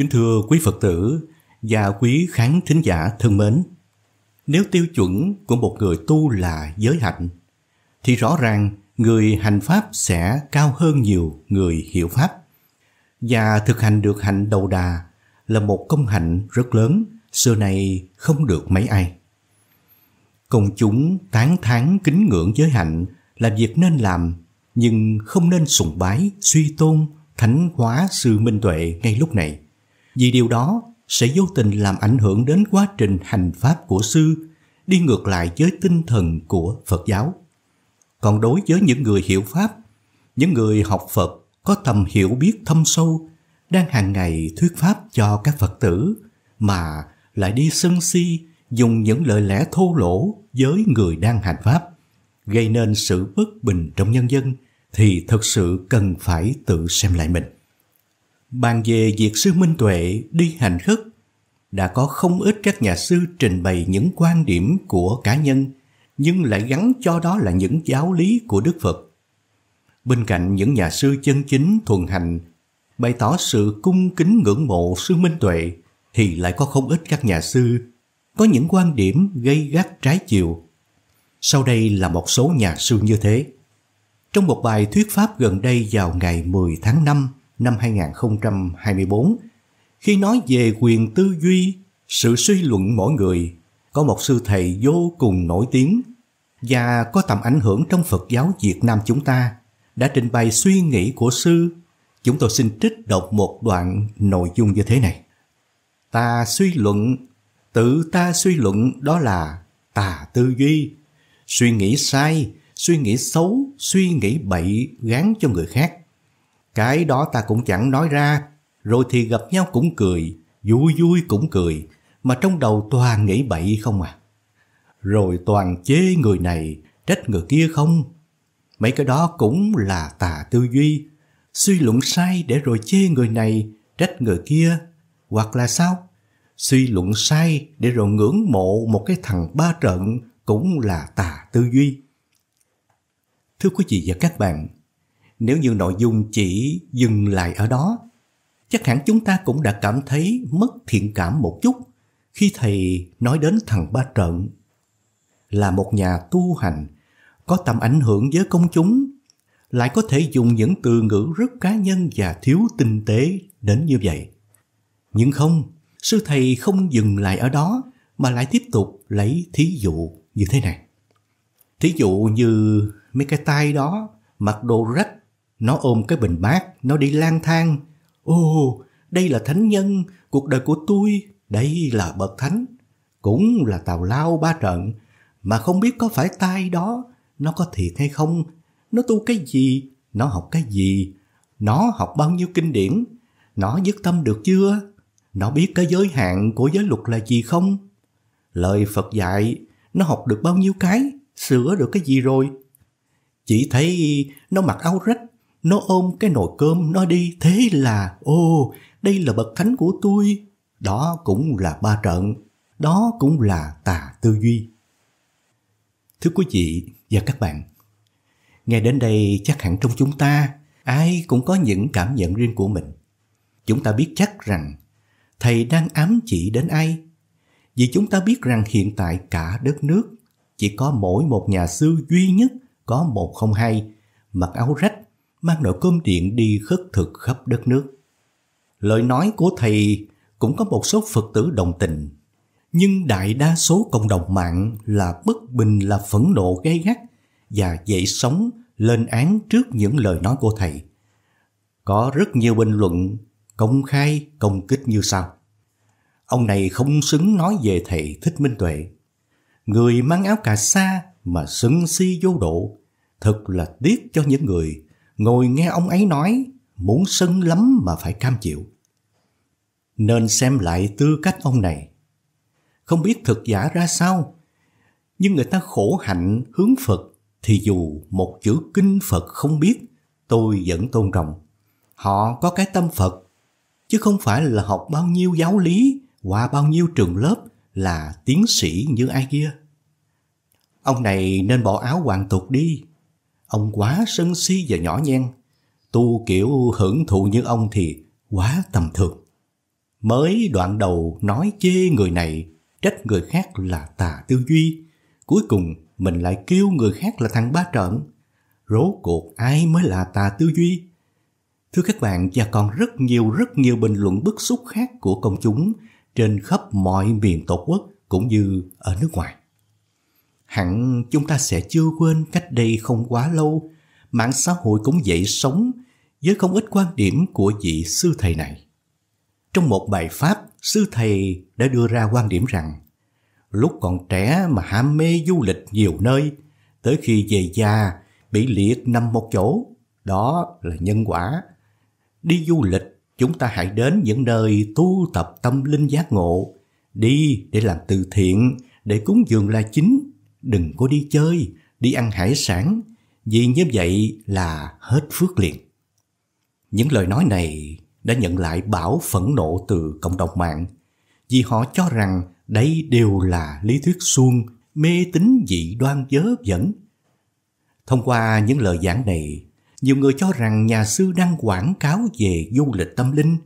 Kính thưa quý Phật tử và quý khán thính giả thân mến, nếu tiêu chuẩn của một người tu là giới hạnh, thì rõ ràng người hành Pháp sẽ cao hơn nhiều người hiểu Pháp. Và thực hành được hạnh đầu đà là một công hạnh rất lớn, xưa nay không được mấy ai. Công chúng tán thán kính ngưỡng giới hạnh là việc nên làm, nhưng không nên sùng bái, suy tôn, thánh hóa sự minh tuệ ngay lúc này vì điều đó sẽ vô tình làm ảnh hưởng đến quá trình hành pháp của sư đi ngược lại với tinh thần của Phật giáo. Còn đối với những người hiểu Pháp, những người học Phật có tầm hiểu biết thâm sâu, đang hàng ngày thuyết Pháp cho các Phật tử, mà lại đi sân si dùng những lời lẽ thô lỗ với người đang hành Pháp, gây nên sự bất bình trong nhân dân, thì thực sự cần phải tự xem lại mình bàn về việc sư Minh Tuệ đi hành khất, đã có không ít các nhà sư trình bày những quan điểm của cá nhân, nhưng lại gắn cho đó là những giáo lý của Đức Phật. Bên cạnh những nhà sư chân chính thuần hành, bày tỏ sự cung kính ngưỡng mộ sư Minh Tuệ, thì lại có không ít các nhà sư có những quan điểm gây gắt trái chiều. Sau đây là một số nhà sư như thế. Trong một bài thuyết pháp gần đây vào ngày 10 tháng 5 năm 2024. Khi nói về quyền tư duy, sự suy luận mỗi người, có một sư thầy vô cùng nổi tiếng và có tầm ảnh hưởng trong Phật giáo Việt Nam chúng ta đã trình bày suy nghĩ của sư. Chúng tôi xin trích đọc một đoạn nội dung như thế này. Ta suy luận, tự ta suy luận đó là tà tư duy, suy nghĩ sai, suy nghĩ xấu, suy nghĩ bậy gán cho người khác. Cái đó ta cũng chẳng nói ra, rồi thì gặp nhau cũng cười, vui vui cũng cười, mà trong đầu toàn nghĩ bậy không à. Rồi toàn chê người này, trách người kia không. Mấy cái đó cũng là tà tư duy, suy luận sai để rồi chê người này, trách người kia, hoặc là sao? Suy luận sai để rồi ngưỡng mộ một cái thằng ba trận cũng là tà tư duy. Thưa quý vị và các bạn, nếu như nội dung chỉ dừng lại ở đó, chắc hẳn chúng ta cũng đã cảm thấy mất thiện cảm một chút khi thầy nói đến thằng Ba trận Là một nhà tu hành, có tầm ảnh hưởng với công chúng, lại có thể dùng những từ ngữ rất cá nhân và thiếu tinh tế đến như vậy. Nhưng không, sư thầy không dừng lại ở đó mà lại tiếp tục lấy thí dụ như thế này. Thí dụ như mấy cái tay đó mặc đồ rách nó ôm cái bình bát, nó đi lang thang. ô đây là thánh nhân, cuộc đời của tôi, đây là bậc thánh. Cũng là tào lao ba trận, mà không biết có phải tai đó, nó có thiệt hay không, nó tu cái gì, nó học cái gì, nó học bao nhiêu kinh điển, nó dứt tâm được chưa, nó biết cái giới hạn của giới luật là gì không. Lời Phật dạy, nó học được bao nhiêu cái, sửa được cái gì rồi. Chỉ thấy nó mặc áo rách, nó ôm cái nồi cơm nó đi thế là ô đây là bậc thánh của tôi. Đó cũng là ba trận, đó cũng là tà tư duy. Thưa quý vị và các bạn, nghe đến đây chắc hẳn trong chúng ta ai cũng có những cảm nhận riêng của mình. Chúng ta biết chắc rằng thầy đang ám chỉ đến ai vì chúng ta biết rằng hiện tại cả đất nước chỉ có mỗi một nhà sư duy nhất có một không hai mặc áo rách mang nồi cơm điện đi khất thực khắp đất nước. Lời nói của thầy cũng có một số Phật tử đồng tình, nhưng đại đa số cộng đồng mạng là bất bình là phẫn nộ gay gắt và dậy sóng lên án trước những lời nói của thầy. Có rất nhiều bình luận công khai công kích như sau. Ông này không xứng nói về thầy Thích Minh Tuệ. Người mang áo cà sa mà xứng si vô độ, thật là tiếc cho những người ngồi nghe ông ấy nói, muốn sân lắm mà phải cam chịu. Nên xem lại tư cách ông này. Không biết thực giả ra sao, nhưng người ta khổ hạnh hướng Phật thì dù một chữ kinh Phật không biết, tôi vẫn tôn trọng. Họ có cái tâm Phật, chứ không phải là học bao nhiêu giáo lý, qua bao nhiêu trường lớp là tiến sĩ như ai kia. Ông này nên bỏ áo hoàng tục đi, Ông quá sân si và nhỏ nhen. Tu kiểu hưởng thụ như ông thì quá tầm thường. Mới đoạn đầu nói chê người này, trách người khác là tà tư duy. Cuối cùng mình lại kêu người khác là thằng ba trận, Rốt cuộc ai mới là tà tư duy? Thưa các bạn, và còn rất nhiều rất nhiều bình luận bức xúc khác của công chúng trên khắp mọi miền tổ quốc cũng như ở nước ngoài. Hẳn chúng ta sẽ chưa quên cách đây không quá lâu, mạng xã hội cũng dậy sống với không ít quan điểm của vị sư thầy này. Trong một bài pháp, sư thầy đã đưa ra quan điểm rằng lúc còn trẻ mà ham mê du lịch nhiều nơi, tới khi về già bị liệt nằm một chỗ, đó là nhân quả. Đi du lịch, chúng ta hãy đến những nơi tu tập tâm linh giác ngộ, đi để làm từ thiện, để cúng dường là chính, đừng có đi chơi, đi ăn hải sản, vì như vậy là hết phước liền. Những lời nói này đã nhận lại bão phẫn nộ từ cộng đồng mạng vì họ cho rằng đây đều là lý thuyết suông mê tín dị đoan dớ dẫn. Thông qua những lời giảng này, nhiều người cho rằng nhà sư đang quảng cáo về du lịch tâm linh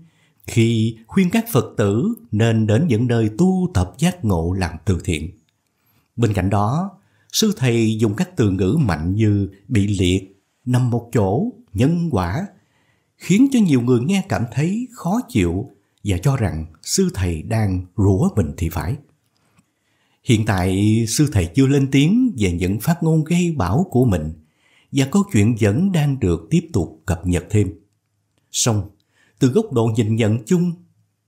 khi khuyên các Phật tử nên đến những nơi tu tập giác ngộ làm từ thiện. Bên cạnh đó, sư thầy dùng các từ ngữ mạnh như bị liệt, nằm một chỗ, nhân quả, khiến cho nhiều người nghe cảm thấy khó chịu và cho rằng sư thầy đang rủa mình thì phải. Hiện tại sư thầy chưa lên tiếng về những phát ngôn gây bão của mình và câu chuyện vẫn đang được tiếp tục cập nhật thêm. Song, từ góc độ nhìn nhận chung,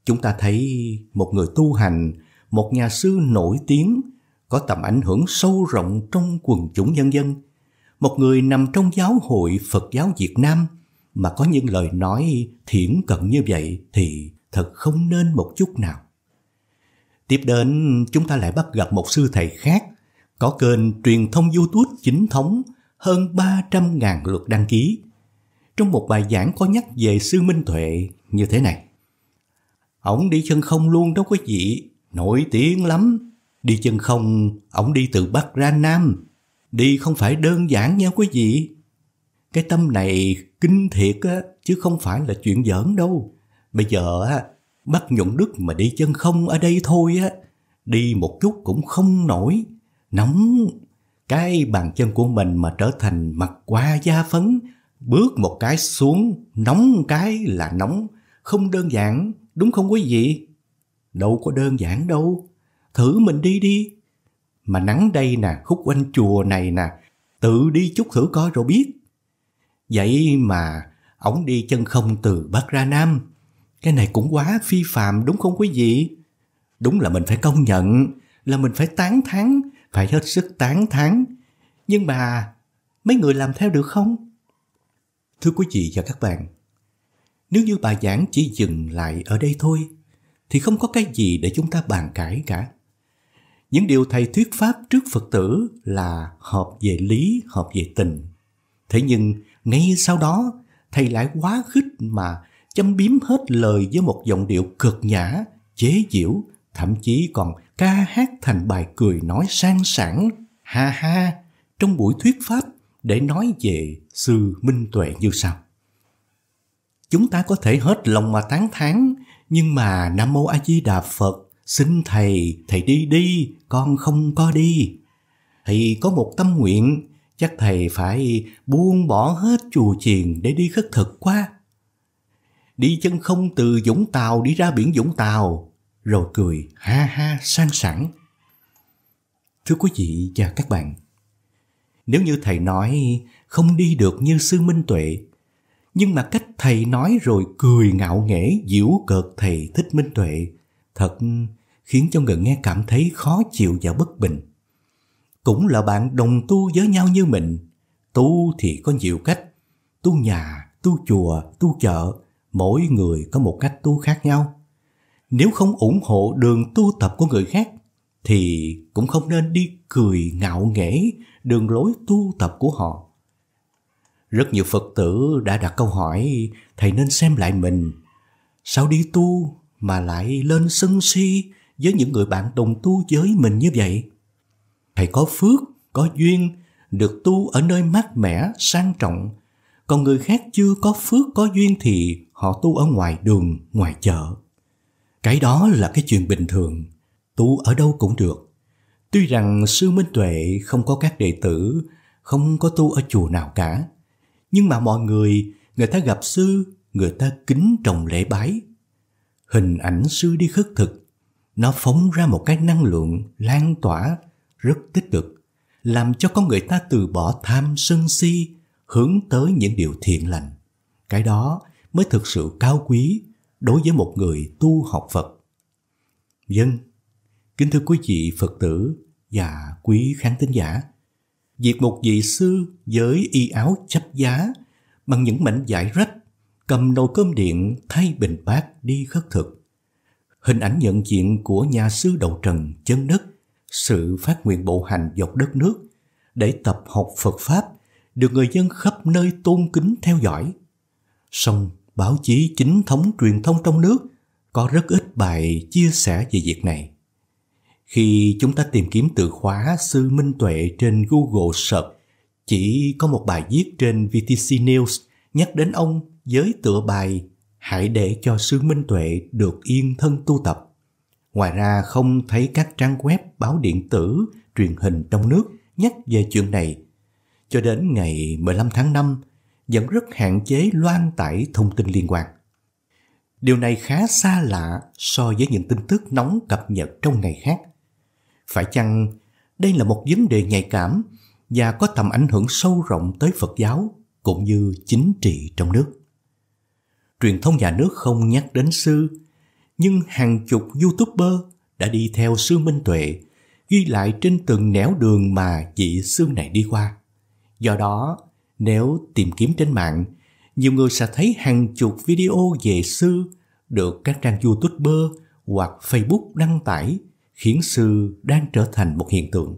chúng ta thấy một người tu hành, một nhà sư nổi tiếng có tầm ảnh hưởng sâu rộng trong quần chúng nhân dân, một người nằm trong giáo hội Phật giáo Việt Nam mà có những lời nói thiển cận như vậy thì thật không nên một chút nào. Tiếp đến, chúng ta lại bắt gặp một sư thầy khác có kênh truyền thông YouTube chính thống hơn 300.000 lượt đăng ký. Trong một bài giảng có nhắc về sư Minh Tuệ như thế này. Ông đi chân không luôn đó quý vị, nổi tiếng lắm, Đi chân không, ổng đi từ Bắc ra Nam. Đi không phải đơn giản nha quý vị. Cái tâm này kinh thiệt á, chứ không phải là chuyện giỡn đâu. Bây giờ á, bắt nhuận đức mà đi chân không ở đây thôi á. Đi một chút cũng không nổi. Nóng, cái bàn chân của mình mà trở thành mặt qua da phấn. Bước một cái xuống, nóng cái là nóng. Không đơn giản, đúng không quý vị? Đâu có đơn giản đâu thử mình đi đi. Mà nắng đây nè, khúc quanh chùa này nè, tự đi chút thử coi rồi biết. Vậy mà ổng đi chân không từ Bắc ra Nam. Cái này cũng quá phi phạm đúng không quý vị? Đúng là mình phải công nhận, là mình phải tán thán, phải hết sức tán thán. Nhưng mà mấy người làm theo được không? Thưa quý vị và các bạn, nếu như bà giảng chỉ dừng lại ở đây thôi, thì không có cái gì để chúng ta bàn cãi cả những điều thầy thuyết pháp trước phật tử là hợp về lý hợp về tình thế nhưng ngay sau đó thầy lại quá khích mà châm biếm hết lời với một giọng điệu cực nhã chế giễu thậm chí còn ca hát thành bài cười nói sang sảng ha ha trong buổi thuyết pháp để nói về sư minh tuệ như sau chúng ta có thể hết lòng mà tán thán nhưng mà nam mô a di đà phật xin thầy thầy đi đi con không có đi thầy có một tâm nguyện chắc thầy phải buông bỏ hết chùa chiền để đi khất thực quá đi chân không từ dũng tàu đi ra biển dũng tàu rồi cười ha ha sang sảng thưa quý vị và các bạn nếu như thầy nói không đi được như sư minh tuệ nhưng mà cách thầy nói rồi cười ngạo nghễ giễu cợt thầy thích minh tuệ thật khiến cho người nghe cảm thấy khó chịu và bất bình. Cũng là bạn đồng tu với nhau như mình, tu thì có nhiều cách, tu nhà, tu chùa, tu chợ, mỗi người có một cách tu khác nhau. Nếu không ủng hộ đường tu tập của người khác, thì cũng không nên đi cười ngạo nghễ đường lối tu tập của họ. Rất nhiều Phật tử đã đặt câu hỏi thầy nên xem lại mình. Sao đi tu mà lại lên sân si với những người bạn đồng tu với mình như vậy. Thầy có phước, có duyên, được tu ở nơi mát mẻ, sang trọng. Còn người khác chưa có phước, có duyên thì họ tu ở ngoài đường, ngoài chợ. Cái đó là cái chuyện bình thường, tu ở đâu cũng được. Tuy rằng Sư Minh Tuệ không có các đệ tử, không có tu ở chùa nào cả. Nhưng mà mọi người, người ta gặp Sư, người ta kính trọng lễ bái, hình ảnh sư đi khất thực. Nó phóng ra một cái năng lượng lan tỏa rất tích cực, làm cho con người ta từ bỏ tham sân si, hướng tới những điều thiện lành. Cái đó mới thực sự cao quý đối với một người tu học Phật. Dân, vâng. kính thưa quý vị Phật tử và quý khán thính giả, việc một vị sư với y áo chấp giá bằng những mảnh vải rách cầm nồi cơm điện thay bình bát đi khất thực. Hình ảnh nhận diện của nhà sư đầu trần chân đất, sự phát nguyện bộ hành dọc đất nước để tập học Phật Pháp được người dân khắp nơi tôn kính theo dõi. Song báo chí chính thống truyền thông trong nước có rất ít bài chia sẻ về việc này. Khi chúng ta tìm kiếm từ khóa Sư Minh Tuệ trên Google Search, chỉ có một bài viết trên VTC News nhắc đến ông giới tựa bài hãy để cho sư minh tuệ được yên thân tu tập. Ngoài ra không thấy các trang web, báo điện tử, truyền hình trong nước nhắc về chuyện này. Cho đến ngày 15 tháng 5, vẫn rất hạn chế loan tải thông tin liên quan. Điều này khá xa lạ so với những tin tức nóng cập nhật trong ngày khác. Phải chăng đây là một vấn đề nhạy cảm và có tầm ảnh hưởng sâu rộng tới Phật giáo cũng như chính trị trong nước? truyền thông nhà nước không nhắc đến sư, nhưng hàng chục YouTuber đã đi theo sư Minh Tuệ, ghi lại trên từng nẻo đường mà vị sư này đi qua. Do đó, nếu tìm kiếm trên mạng, nhiều người sẽ thấy hàng chục video về sư được các trang YouTuber hoặc Facebook đăng tải khiến sư đang trở thành một hiện tượng.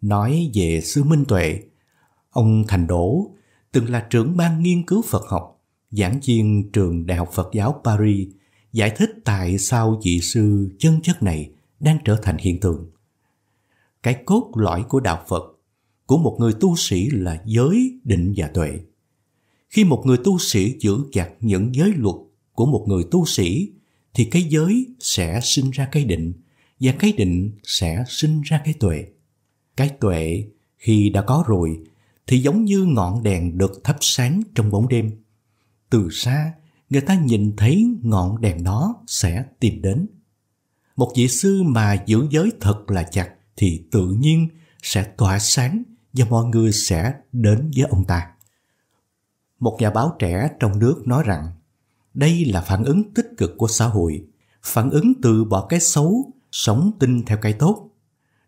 Nói về sư Minh Tuệ, ông Thành Đỗ từng là trưởng ban nghiên cứu Phật học giảng viên trường Đại học Phật giáo Paris, giải thích tại sao vị sư chân chất này đang trở thành hiện tượng. Cái cốt lõi của đạo Phật, của một người tu sĩ là giới, định và tuệ. Khi một người tu sĩ giữ chặt những giới luật của một người tu sĩ, thì cái giới sẽ sinh ra cái định, và cái định sẽ sinh ra cái tuệ. Cái tuệ khi đã có rồi thì giống như ngọn đèn được thắp sáng trong bóng đêm từ xa người ta nhìn thấy ngọn đèn đó sẽ tìm đến. Một vị sư mà giữ giới thật là chặt thì tự nhiên sẽ tỏa sáng và mọi người sẽ đến với ông ta. Một nhà báo trẻ trong nước nói rằng đây là phản ứng tích cực của xã hội, phản ứng từ bỏ cái xấu, sống tin theo cái tốt.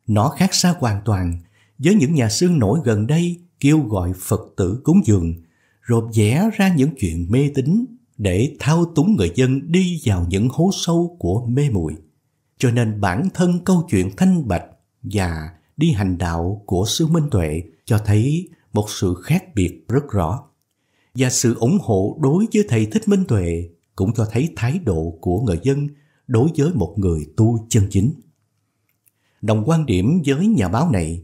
Nó khác xa hoàn toàn với những nhà sư nổi gần đây kêu gọi Phật tử cúng dường rộp vẽ ra những chuyện mê tín để thao túng người dân đi vào những hố sâu của mê muội. Cho nên bản thân câu chuyện thanh bạch và đi hành đạo của sư Minh Tuệ cho thấy một sự khác biệt rất rõ. Và sự ủng hộ đối với thầy Thích Minh Tuệ cũng cho thấy thái độ của người dân đối với một người tu chân chính. Đồng quan điểm với nhà báo này,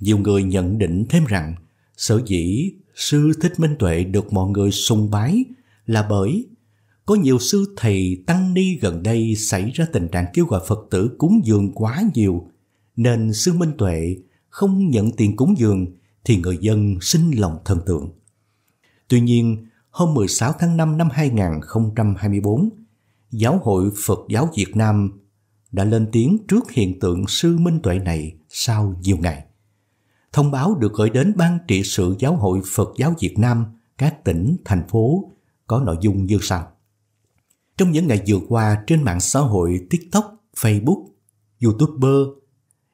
nhiều người nhận định thêm rằng sở dĩ sư Thích Minh Tuệ được mọi người sùng bái là bởi có nhiều sư thầy tăng ni gần đây xảy ra tình trạng kêu gọi Phật tử cúng dường quá nhiều, nên sư Minh Tuệ không nhận tiền cúng dường thì người dân sinh lòng thần tượng. Tuy nhiên, hôm 16 tháng 5 năm 2024, Giáo hội Phật giáo Việt Nam đã lên tiếng trước hiện tượng sư Minh Tuệ này sau nhiều ngày thông báo được gửi đến Ban trị sự Giáo hội Phật giáo Việt Nam, các tỉnh, thành phố có nội dung như sau. Trong những ngày vừa qua trên mạng xã hội TikTok, Facebook, YouTuber,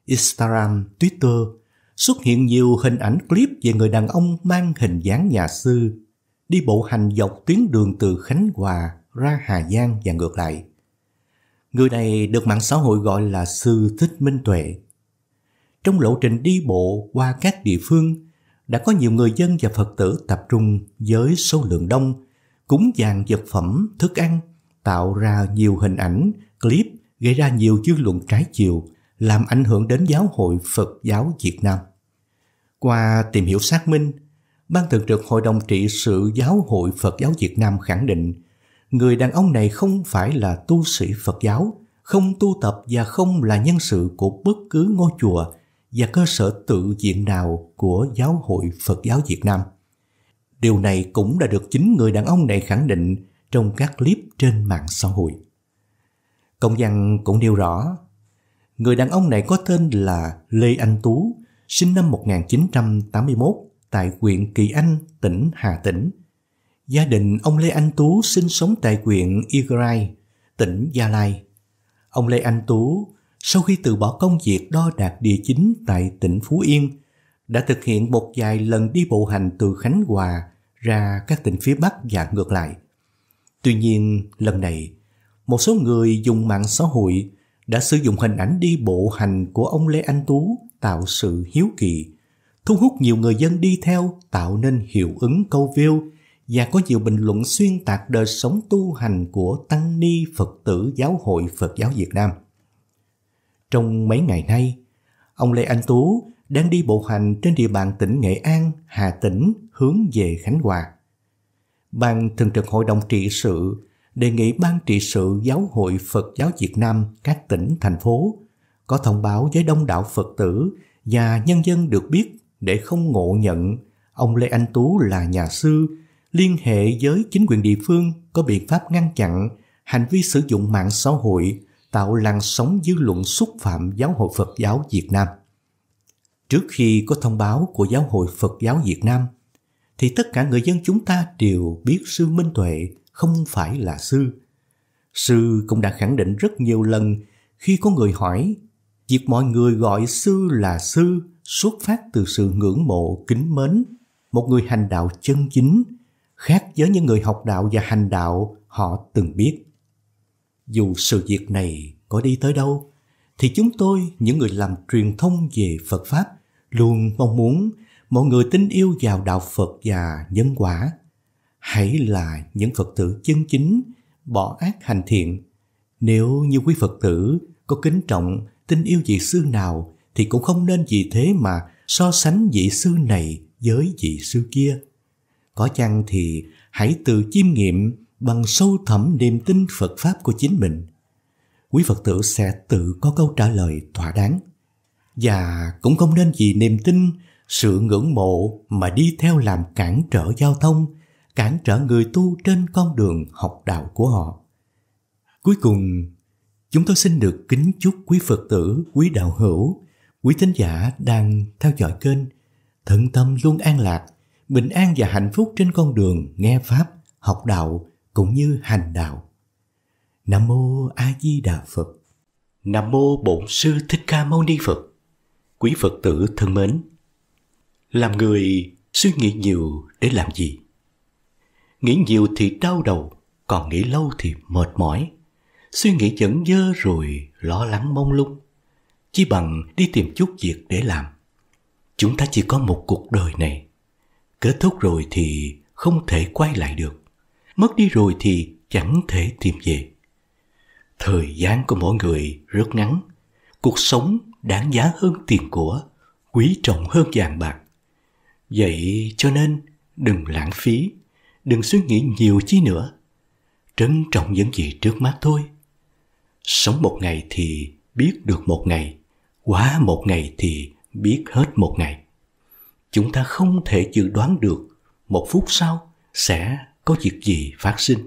Instagram, Twitter xuất hiện nhiều hình ảnh clip về người đàn ông mang hình dáng nhà sư đi bộ hành dọc tuyến đường từ Khánh Hòa ra Hà Giang và ngược lại. Người này được mạng xã hội gọi là Sư Thích Minh Tuệ, trong lộ trình đi bộ qua các địa phương, đã có nhiều người dân và Phật tử tập trung với số lượng đông, cúng dàn vật phẩm, thức ăn, tạo ra nhiều hình ảnh, clip gây ra nhiều dư luận trái chiều, làm ảnh hưởng đến giáo hội Phật giáo Việt Nam. Qua tìm hiểu xác minh, Ban Thường trực Hội đồng Trị sự Giáo hội Phật giáo Việt Nam khẳng định người đàn ông này không phải là tu sĩ Phật giáo, không tu tập và không là nhân sự của bất cứ ngôi chùa và cơ sở tự diện nào của Giáo hội Phật giáo Việt Nam. Điều này cũng đã được chính người đàn ông này khẳng định trong các clip trên mạng xã hội. Công văn cũng nêu rõ, người đàn ông này có tên là Lê Anh Tú, sinh năm 1981 tại huyện Kỳ Anh, tỉnh Hà Tĩnh. Gia đình ông Lê Anh Tú sinh sống tại huyện Igrai, tỉnh Gia Lai. Ông Lê Anh Tú sau khi từ bỏ công việc đo đạt địa chính tại tỉnh Phú Yên, đã thực hiện một vài lần đi bộ hành từ Khánh Hòa ra các tỉnh phía Bắc và ngược lại. Tuy nhiên, lần này, một số người dùng mạng xã hội đã sử dụng hình ảnh đi bộ hành của ông Lê Anh Tú tạo sự hiếu kỳ, thu hút nhiều người dân đi theo tạo nên hiệu ứng câu view và có nhiều bình luận xuyên tạc đời sống tu hành của tăng ni Phật tử giáo hội Phật giáo Việt Nam – trong mấy ngày nay, ông Lê Anh Tú đang đi bộ hành trên địa bàn tỉnh Nghệ An, Hà Tĩnh hướng về Khánh Hòa. Ban Thường trực Hội đồng Trị sự đề nghị Ban Trị sự Giáo hội Phật giáo Việt Nam các tỉnh, thành phố có thông báo với đông đảo Phật tử và nhân dân được biết để không ngộ nhận ông Lê Anh Tú là nhà sư liên hệ với chính quyền địa phương có biện pháp ngăn chặn hành vi sử dụng mạng xã hội tạo làn sóng dư luận xúc phạm giáo hội Phật giáo Việt Nam. Trước khi có thông báo của giáo hội Phật giáo Việt Nam, thì tất cả người dân chúng ta đều biết sư Minh Tuệ không phải là sư. Sư cũng đã khẳng định rất nhiều lần khi có người hỏi việc mọi người gọi sư là sư xuất phát từ sự ngưỡng mộ kính mến một người hành đạo chân chính khác với những người học đạo và hành đạo họ từng biết dù sự việc này có đi tới đâu, thì chúng tôi, những người làm truyền thông về Phật Pháp, luôn mong muốn mọi người tin yêu vào đạo Phật và nhân quả. Hãy là những Phật tử chân chính, bỏ ác hành thiện. Nếu như quý Phật tử có kính trọng, tin yêu vị sư nào thì cũng không nên vì thế mà so sánh vị sư này với vị sư kia. Có chăng thì hãy tự chiêm nghiệm bằng sâu thẳm niềm tin Phật Pháp của chính mình, quý Phật tử sẽ tự có câu trả lời thỏa đáng. Và cũng không nên vì niềm tin, sự ngưỡng mộ mà đi theo làm cản trở giao thông, cản trở người tu trên con đường học đạo của họ. Cuối cùng, chúng tôi xin được kính chúc quý Phật tử, quý đạo hữu, quý thính giả đang theo dõi kênh, thận tâm luôn an lạc, bình an và hạnh phúc trên con đường nghe Pháp, học đạo, cũng như hành đạo. Nam mô A Di Đà Phật. Nam mô Bổn sư Thích Ca Mâu Ni Phật. Quý Phật tử thân mến, làm người suy nghĩ nhiều để làm gì? Nghĩ nhiều thì đau đầu, còn nghĩ lâu thì mệt mỏi. Suy nghĩ chẩn dơ rồi lo lắng mông lung. Chỉ bằng đi tìm chút việc để làm. Chúng ta chỉ có một cuộc đời này. Kết thúc rồi thì không thể quay lại được mất đi rồi thì chẳng thể tìm về. Thời gian của mỗi người rất ngắn, cuộc sống đáng giá hơn tiền của, quý trọng hơn vàng bạc. Vậy cho nên đừng lãng phí, đừng suy nghĩ nhiều chi nữa. Trân trọng những gì trước mắt thôi. Sống một ngày thì biết được một ngày, quá một ngày thì biết hết một ngày. Chúng ta không thể dự đoán được một phút sau sẽ có việc gì phát sinh.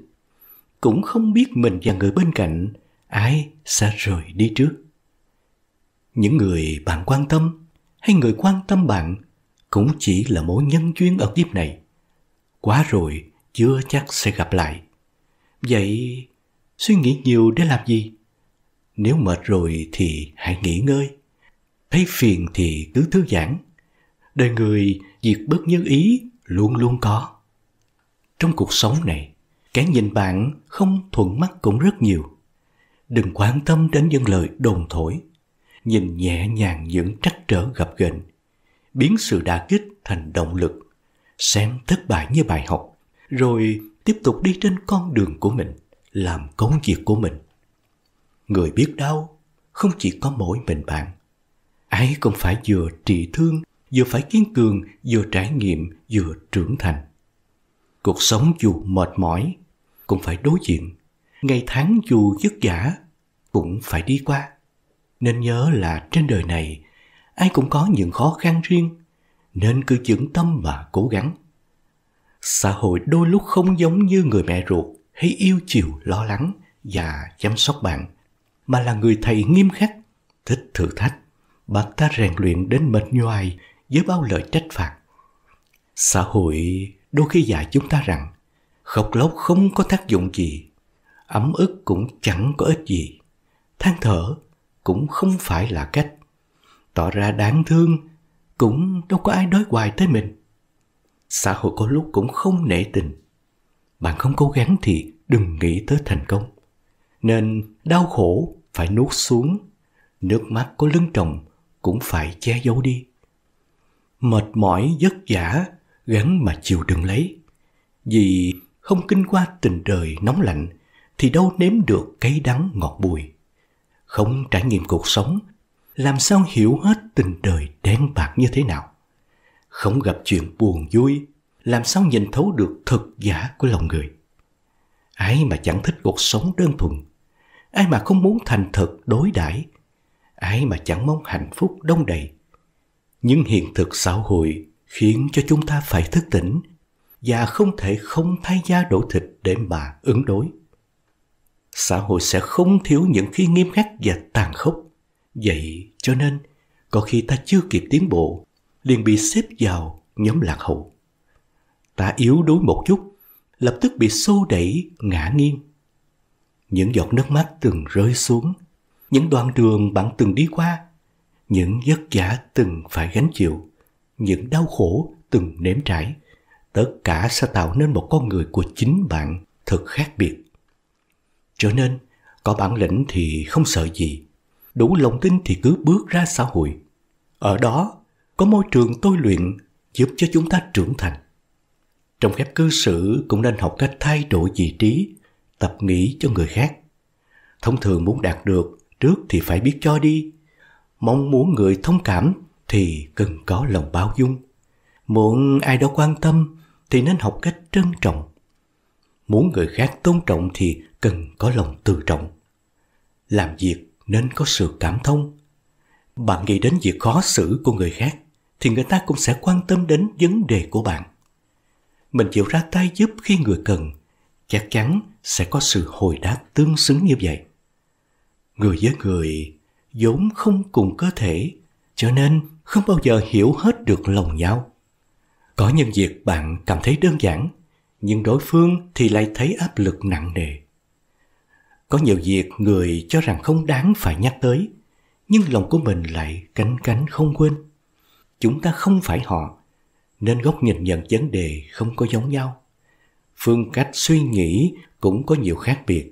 Cũng không biết mình và người bên cạnh ai sẽ rời đi trước. Những người bạn quan tâm hay người quan tâm bạn cũng chỉ là mối nhân duyên ở kiếp này. Quá rồi, chưa chắc sẽ gặp lại. Vậy, suy nghĩ nhiều để làm gì? Nếu mệt rồi thì hãy nghỉ ngơi. Thấy phiền thì cứ thư giãn. Đời người, việc bất như ý luôn luôn có trong cuộc sống này kẻ nhìn bạn không thuận mắt cũng rất nhiều đừng quan tâm đến những lời đồn thổi nhìn nhẹ nhàng những trắc trở gặp gệnh biến sự đả kích thành động lực xem thất bại như bài học rồi tiếp tục đi trên con đường của mình làm công việc của mình người biết đau không chỉ có mỗi mình bạn ai cũng phải vừa trị thương vừa phải kiên cường vừa trải nghiệm vừa trưởng thành Cuộc sống dù mệt mỏi cũng phải đối diện, ngày tháng dù vất vả cũng phải đi qua. Nên nhớ là trên đời này ai cũng có những khó khăn riêng, nên cứ vững tâm mà cố gắng. Xã hội đôi lúc không giống như người mẹ ruột hay yêu chiều lo lắng và chăm sóc bạn, mà là người thầy nghiêm khắc, thích thử thách. Bạn ta rèn luyện đến mệt nhoài với bao lời trách phạt. Xã hội đôi khi dạy chúng ta rằng khóc lóc không có tác dụng gì, ấm ức cũng chẳng có ích gì, than thở cũng không phải là cách, tỏ ra đáng thương cũng đâu có ai đối hoài tới mình. Xã hội có lúc cũng không nể tình. Bạn không cố gắng thì đừng nghĩ tới thành công. Nên đau khổ phải nuốt xuống, nước mắt có lưng tròng cũng phải che giấu đi. Mệt mỏi vất vả gắn mà chịu đựng lấy. Vì không kinh qua tình đời nóng lạnh thì đâu nếm được cái đắng ngọt bùi. Không trải nghiệm cuộc sống, làm sao hiểu hết tình đời đen bạc như thế nào. Không gặp chuyện buồn vui, làm sao nhìn thấu được thực giả của lòng người. Ai mà chẳng thích cuộc sống đơn thuần, ai mà không muốn thành thật đối đãi, ai mà chẳng mong hạnh phúc đông đầy. Nhưng hiện thực xã hội khiến cho chúng ta phải thức tỉnh và không thể không thay da đổ thịt để mà ứng đối. Xã hội sẽ không thiếu những khi nghiêm khắc và tàn khốc. Vậy cho nên, có khi ta chưa kịp tiến bộ, liền bị xếp vào nhóm lạc hậu. Ta yếu đuối một chút, lập tức bị xô đẩy, ngã nghiêng. Những giọt nước mắt từng rơi xuống, những đoạn đường bạn từng đi qua, những vất vả từng phải gánh chịu những đau khổ từng nếm trải, tất cả sẽ tạo nên một con người của chính bạn thật khác biệt. Cho nên, có bản lĩnh thì không sợ gì, đủ lòng tin thì cứ bước ra xã hội. Ở đó, có môi trường tôi luyện giúp cho chúng ta trưởng thành. Trong phép cư xử cũng nên học cách thay đổi vị trí, tập nghĩ cho người khác. Thông thường muốn đạt được, trước thì phải biết cho đi. Mong muốn người thông cảm thì cần có lòng bao dung. Muốn ai đó quan tâm thì nên học cách trân trọng. Muốn người khác tôn trọng thì cần có lòng tự trọng. Làm việc nên có sự cảm thông. Bạn nghĩ đến việc khó xử của người khác thì người ta cũng sẽ quan tâm đến vấn đề của bạn. Mình chịu ra tay giúp khi người cần, chắc chắn sẽ có sự hồi đáp tương xứng như vậy. Người với người vốn không cùng cơ thể, cho nên không bao giờ hiểu hết được lòng nhau. Có những việc bạn cảm thấy đơn giản, nhưng đối phương thì lại thấy áp lực nặng nề. Có nhiều việc người cho rằng không đáng phải nhắc tới, nhưng lòng của mình lại cánh cánh không quên. Chúng ta không phải họ, nên góc nhìn nhận vấn đề không có giống nhau. Phương cách suy nghĩ cũng có nhiều khác biệt.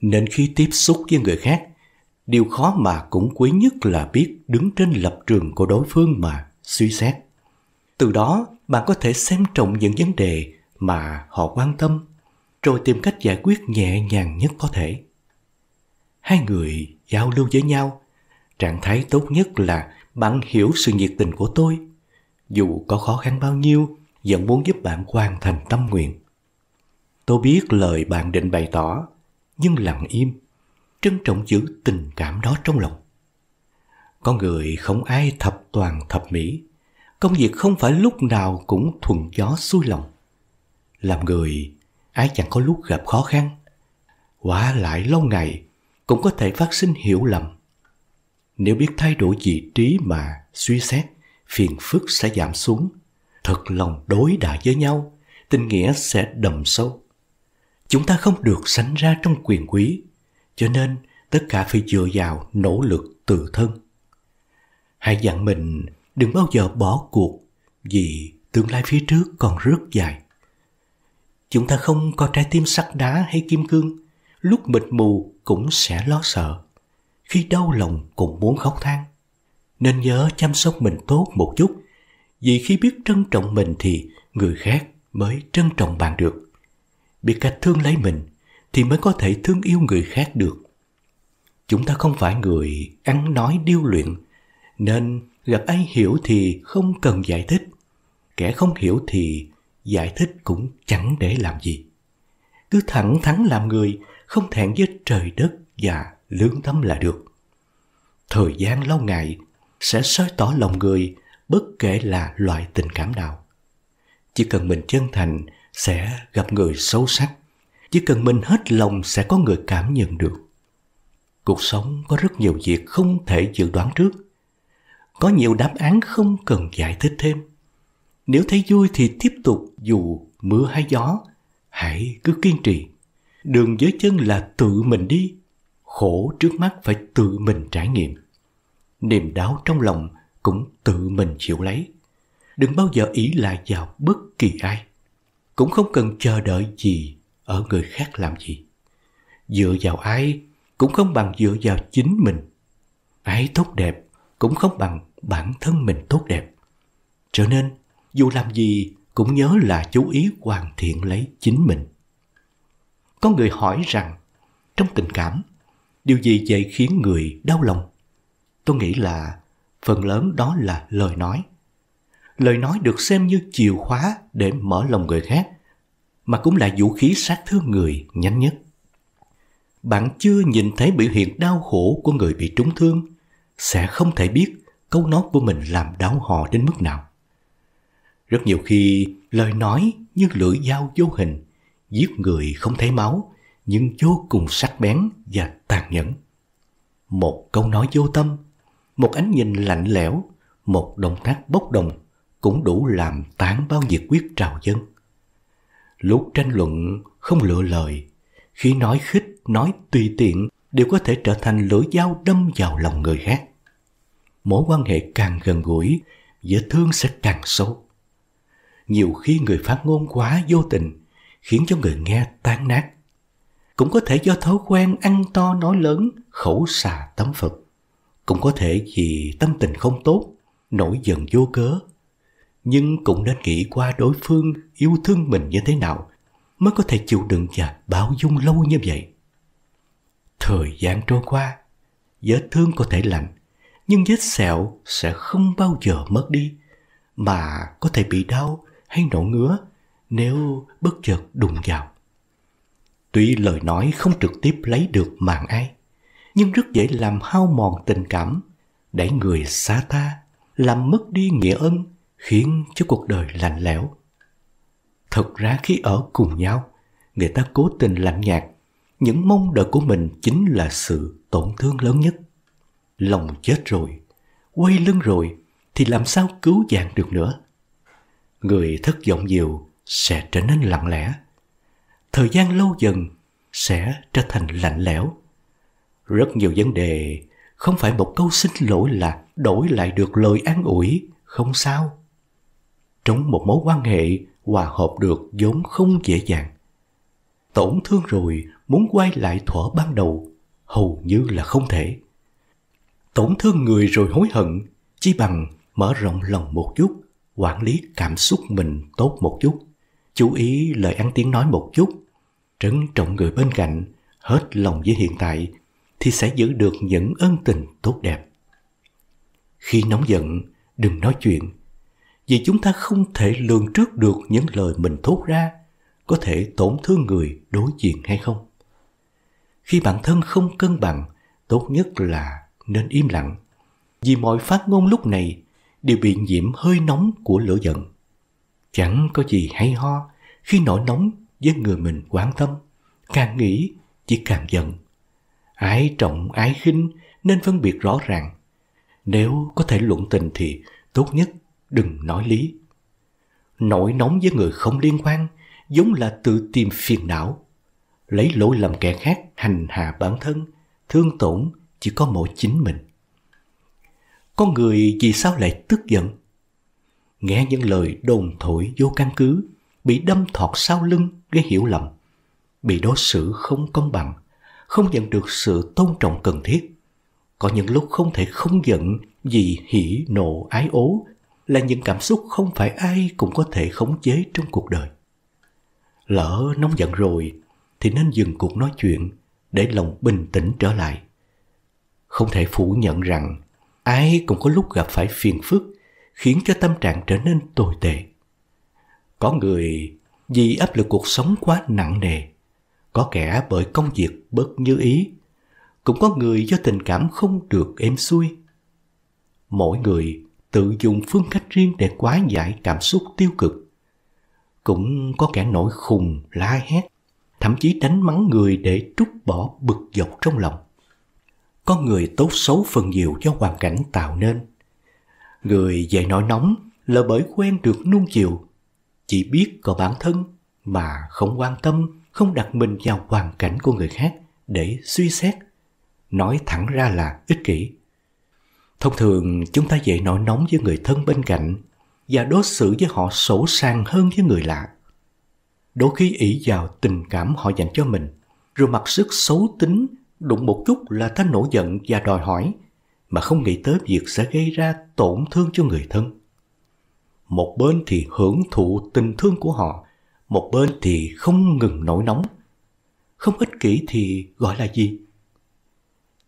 Nên khi tiếp xúc với người khác, Điều khó mà cũng quý nhất là biết đứng trên lập trường của đối phương mà suy xét. Từ đó, bạn có thể xem trọng những vấn đề mà họ quan tâm, rồi tìm cách giải quyết nhẹ nhàng nhất có thể. Hai người giao lưu với nhau, trạng thái tốt nhất là bạn hiểu sự nhiệt tình của tôi. Dù có khó khăn bao nhiêu, vẫn muốn giúp bạn hoàn thành tâm nguyện. Tôi biết lời bạn định bày tỏ, nhưng lặng im trân trọng giữ tình cảm đó trong lòng. con người không ai thập toàn thập mỹ, công việc không phải lúc nào cũng thuận gió xuôi lòng. Làm người, ai chẳng có lúc gặp khó khăn. quá lại lâu ngày, cũng có thể phát sinh hiểu lầm. Nếu biết thay đổi vị trí mà suy xét, phiền phức sẽ giảm xuống. Thật lòng đối đãi với nhau, tình nghĩa sẽ đầm sâu. Chúng ta không được sánh ra trong quyền quý, cho nên tất cả phải dựa vào nỗ lực tự thân. Hãy dặn mình đừng bao giờ bỏ cuộc vì tương lai phía trước còn rất dài. Chúng ta không có trái tim sắt đá hay kim cương, lúc mịt mù cũng sẽ lo sợ, khi đau lòng cũng muốn khóc than. Nên nhớ chăm sóc mình tốt một chút, vì khi biết trân trọng mình thì người khác mới trân trọng bạn được. Biết cách thương lấy mình thì mới có thể thương yêu người khác được. Chúng ta không phải người ăn nói điêu luyện, nên gặp ai hiểu thì không cần giải thích, kẻ không hiểu thì giải thích cũng chẳng để làm gì. Cứ thẳng thắn làm người, không thẹn với trời đất và lương tâm là được. Thời gian lâu ngày sẽ soi tỏ lòng người bất kể là loại tình cảm nào. Chỉ cần mình chân thành sẽ gặp người sâu sắc chỉ cần mình hết lòng sẽ có người cảm nhận được cuộc sống có rất nhiều việc không thể dự đoán trước có nhiều đáp án không cần giải thích thêm nếu thấy vui thì tiếp tục dù mưa hay gió hãy cứ kiên trì đường dưới chân là tự mình đi khổ trước mắt phải tự mình trải nghiệm niềm đau trong lòng cũng tự mình chịu lấy đừng bao giờ ý lại vào bất kỳ ai cũng không cần chờ đợi gì ở người khác làm gì. Dựa vào ai cũng không bằng dựa vào chính mình. Ai tốt đẹp cũng không bằng bản thân mình tốt đẹp. cho nên, dù làm gì cũng nhớ là chú ý hoàn thiện lấy chính mình. Có người hỏi rằng, trong tình cảm, điều gì vậy khiến người đau lòng? Tôi nghĩ là phần lớn đó là lời nói. Lời nói được xem như chìa khóa để mở lòng người khác mà cũng là vũ khí sát thương người nhanh nhất. Bạn chưa nhìn thấy biểu hiện đau khổ của người bị trúng thương, sẽ không thể biết câu nói của mình làm đau họ đến mức nào. Rất nhiều khi lời nói như lưỡi dao vô hình, giết người không thấy máu, nhưng vô cùng sắc bén và tàn nhẫn. Một câu nói vô tâm, một ánh nhìn lạnh lẽo, một động tác bốc đồng cũng đủ làm tán bao nhiệt quyết trào dân. Lúc tranh luận không lựa lời, khi nói khích, nói tùy tiện đều có thể trở thành lưỡi dao đâm vào lòng người khác. Mối quan hệ càng gần gũi, dễ thương sẽ càng sâu. Nhiều khi người phát ngôn quá vô tình khiến cho người nghe tan nát. Cũng có thể do thói quen ăn to nói lớn, khẩu xà tấm phật. Cũng có thể vì tâm tình không tốt, nổi giận vô cớ nhưng cũng nên nghĩ qua đối phương yêu thương mình như thế nào mới có thể chịu đựng và bao dung lâu như vậy. Thời gian trôi qua, vết thương có thể lành, nhưng vết sẹo sẽ không bao giờ mất đi, mà có thể bị đau hay nổ ngứa nếu bất chợt đụng vào. Tuy lời nói không trực tiếp lấy được màn ai, nhưng rất dễ làm hao mòn tình cảm, đẩy người xa ta, làm mất đi nghĩa ân khiến cho cuộc đời lạnh lẽo. Thật ra khi ở cùng nhau, người ta cố tình lạnh nhạt, những mong đợi của mình chính là sự tổn thương lớn nhất. Lòng chết rồi, quay lưng rồi thì làm sao cứu vãn được nữa. Người thất vọng nhiều sẽ trở nên lặng lẽ. Thời gian lâu dần sẽ trở thành lạnh lẽo. Rất nhiều vấn đề không phải một câu xin lỗi là đổi lại được lời an ủi, không sao trong một mối quan hệ hòa hợp được vốn không dễ dàng. Tổn thương rồi muốn quay lại thuở ban đầu hầu như là không thể. Tổn thương người rồi hối hận chỉ bằng mở rộng lòng một chút, quản lý cảm xúc mình tốt một chút, chú ý lời ăn tiếng nói một chút, trấn trọng người bên cạnh, hết lòng với hiện tại thì sẽ giữ được những ân tình tốt đẹp. Khi nóng giận, đừng nói chuyện vì chúng ta không thể lường trước được những lời mình thốt ra có thể tổn thương người đối diện hay không. Khi bản thân không cân bằng, tốt nhất là nên im lặng, vì mọi phát ngôn lúc này đều bị nhiễm hơi nóng của lửa giận. Chẳng có gì hay ho khi nổi nóng với người mình quan tâm, càng nghĩ chỉ càng giận. Ái trọng ái khinh nên phân biệt rõ ràng. Nếu có thể luận tình thì tốt nhất đừng nói lý. Nổi nóng với người không liên quan giống là tự tìm phiền não. Lấy lỗi làm kẻ khác hành hạ bản thân, thương tổn chỉ có mỗi chính mình. Con người vì sao lại tức giận? Nghe những lời đồn thổi vô căn cứ, bị đâm thọt sau lưng gây hiểu lầm, bị đối xử không công bằng, không nhận được sự tôn trọng cần thiết. Có những lúc không thể không giận vì hỉ nộ ái ố là những cảm xúc không phải ai cũng có thể khống chế trong cuộc đời. Lỡ nóng giận rồi thì nên dừng cuộc nói chuyện để lòng bình tĩnh trở lại. Không thể phủ nhận rằng ai cũng có lúc gặp phải phiền phức khiến cho tâm trạng trở nên tồi tệ. Có người vì áp lực cuộc sống quá nặng nề, có kẻ bởi công việc bớt như ý, cũng có người do tình cảm không được êm xuôi. Mỗi người tự dùng phương cách riêng để quá giải cảm xúc tiêu cực. Cũng có kẻ nổi khùng, la hét, thậm chí đánh mắng người để trút bỏ bực dọc trong lòng. Có người tốt xấu phần nhiều do hoàn cảnh tạo nên. Người dậy nói nóng là bởi quen được nuông chiều, chỉ biết có bản thân mà không quan tâm, không đặt mình vào hoàn cảnh của người khác để suy xét. Nói thẳng ra là ích kỷ Thông thường chúng ta dễ nổi nóng với người thân bên cạnh và đối xử với họ sổ sàng hơn với người lạ. Đôi khi ỷ vào tình cảm họ dành cho mình, rồi mặc sức xấu tính, đụng một chút là ta nổi giận và đòi hỏi, mà không nghĩ tới việc sẽ gây ra tổn thương cho người thân. Một bên thì hưởng thụ tình thương của họ, một bên thì không ngừng nổi nóng. Không ích kỷ thì gọi là gì?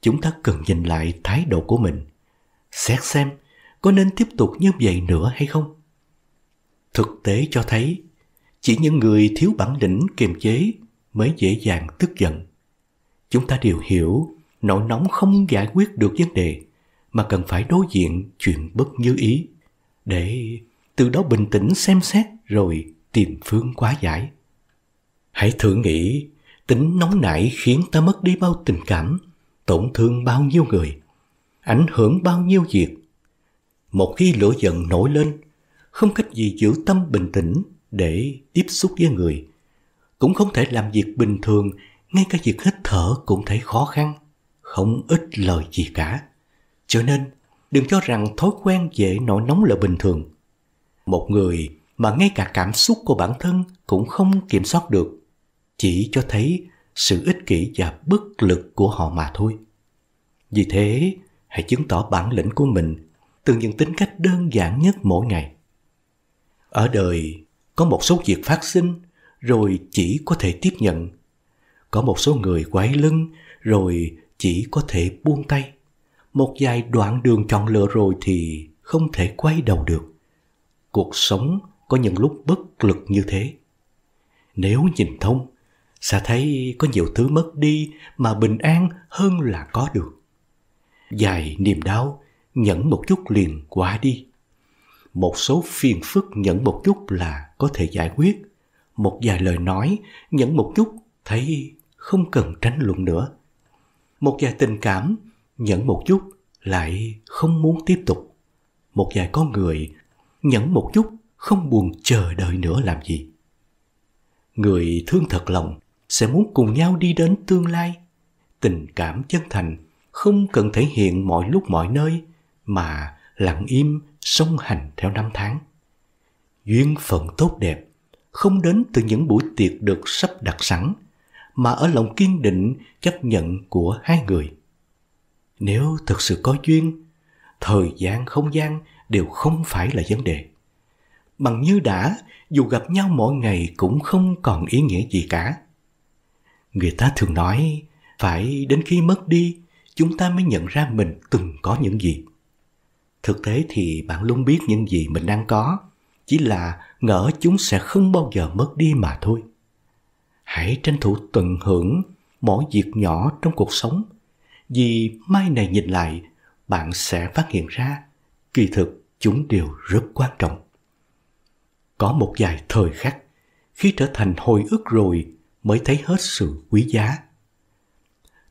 Chúng ta cần nhìn lại thái độ của mình – xét xem có nên tiếp tục như vậy nữa hay không. Thực tế cho thấy, chỉ những người thiếu bản lĩnh kiềm chế mới dễ dàng tức giận. Chúng ta đều hiểu nỗi nóng không giải quyết được vấn đề mà cần phải đối diện chuyện bất như ý để từ đó bình tĩnh xem xét rồi tìm phương quá giải. Hãy thử nghĩ tính nóng nảy khiến ta mất đi bao tình cảm, tổn thương bao nhiêu người ảnh hưởng bao nhiêu việc. Một khi lửa giận nổi lên, không cách gì giữ tâm bình tĩnh để tiếp xúc với người. Cũng không thể làm việc bình thường, ngay cả việc hít thở cũng thấy khó khăn, không ít lời gì cả. Cho nên, đừng cho rằng thói quen dễ nổi nóng là bình thường. Một người mà ngay cả cảm xúc của bản thân cũng không kiểm soát được, chỉ cho thấy sự ích kỷ và bất lực của họ mà thôi. Vì thế, hãy chứng tỏ bản lĩnh của mình từ những tính cách đơn giản nhất mỗi ngày ở đời có một số việc phát sinh rồi chỉ có thể tiếp nhận có một số người quay lưng rồi chỉ có thể buông tay một vài đoạn đường chọn lựa rồi thì không thể quay đầu được cuộc sống có những lúc bất lực như thế nếu nhìn thông sẽ thấy có nhiều thứ mất đi mà bình an hơn là có được dài niềm đau nhẫn một chút liền qua đi một số phiền phức nhẫn một chút là có thể giải quyết một vài lời nói nhẫn một chút thấy không cần tranh luận nữa một vài tình cảm nhẫn một chút lại không muốn tiếp tục một vài con người nhẫn một chút không buồn chờ đợi nữa làm gì người thương thật lòng sẽ muốn cùng nhau đi đến tương lai tình cảm chân thành không cần thể hiện mọi lúc mọi nơi mà lặng im song hành theo năm tháng duyên phận tốt đẹp không đến từ những buổi tiệc được sắp đặt sẵn mà ở lòng kiên định chấp nhận của hai người nếu thực sự có duyên thời gian không gian đều không phải là vấn đề bằng như đã dù gặp nhau mỗi ngày cũng không còn ý nghĩa gì cả người ta thường nói phải đến khi mất đi chúng ta mới nhận ra mình từng có những gì. Thực tế thì bạn luôn biết những gì mình đang có, chỉ là ngỡ chúng sẽ không bao giờ mất đi mà thôi. Hãy tranh thủ tận hưởng mỗi việc nhỏ trong cuộc sống, vì mai này nhìn lại, bạn sẽ phát hiện ra kỳ thực chúng đều rất quan trọng. Có một vài thời khắc, khi trở thành hồi ức rồi mới thấy hết sự quý giá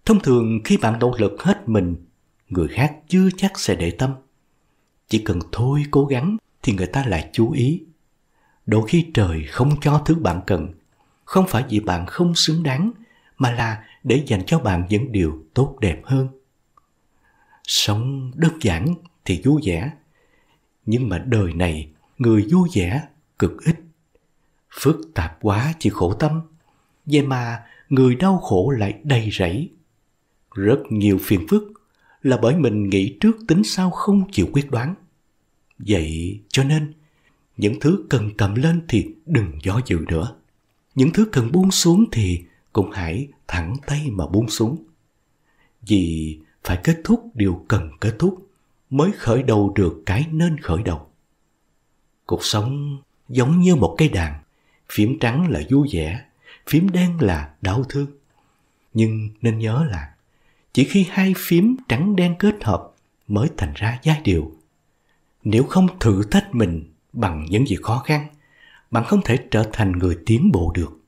Thông thường khi bạn nỗ lực hết mình, người khác chưa chắc sẽ để tâm. Chỉ cần thôi cố gắng thì người ta lại chú ý. Đôi khi trời không cho thứ bạn cần, không phải vì bạn không xứng đáng, mà là để dành cho bạn những điều tốt đẹp hơn. Sống đơn giản thì vui vẻ, nhưng mà đời này người vui vẻ cực ít. Phức tạp quá chỉ khổ tâm, vậy mà người đau khổ lại đầy rẫy rất nhiều phiền phức là bởi mình nghĩ trước tính sau không chịu quyết đoán. Vậy cho nên, những thứ cần cầm lên thì đừng do dự nữa. Những thứ cần buông xuống thì cũng hãy thẳng tay mà buông xuống. Vì phải kết thúc điều cần kết thúc mới khởi đầu được cái nên khởi đầu. Cuộc sống giống như một cây đàn, phím trắng là vui vẻ, phím đen là đau thương. Nhưng nên nhớ là chỉ khi hai phím trắng đen kết hợp mới thành ra giai điệu. Nếu không thử thách mình bằng những gì khó khăn, bạn không thể trở thành người tiến bộ được.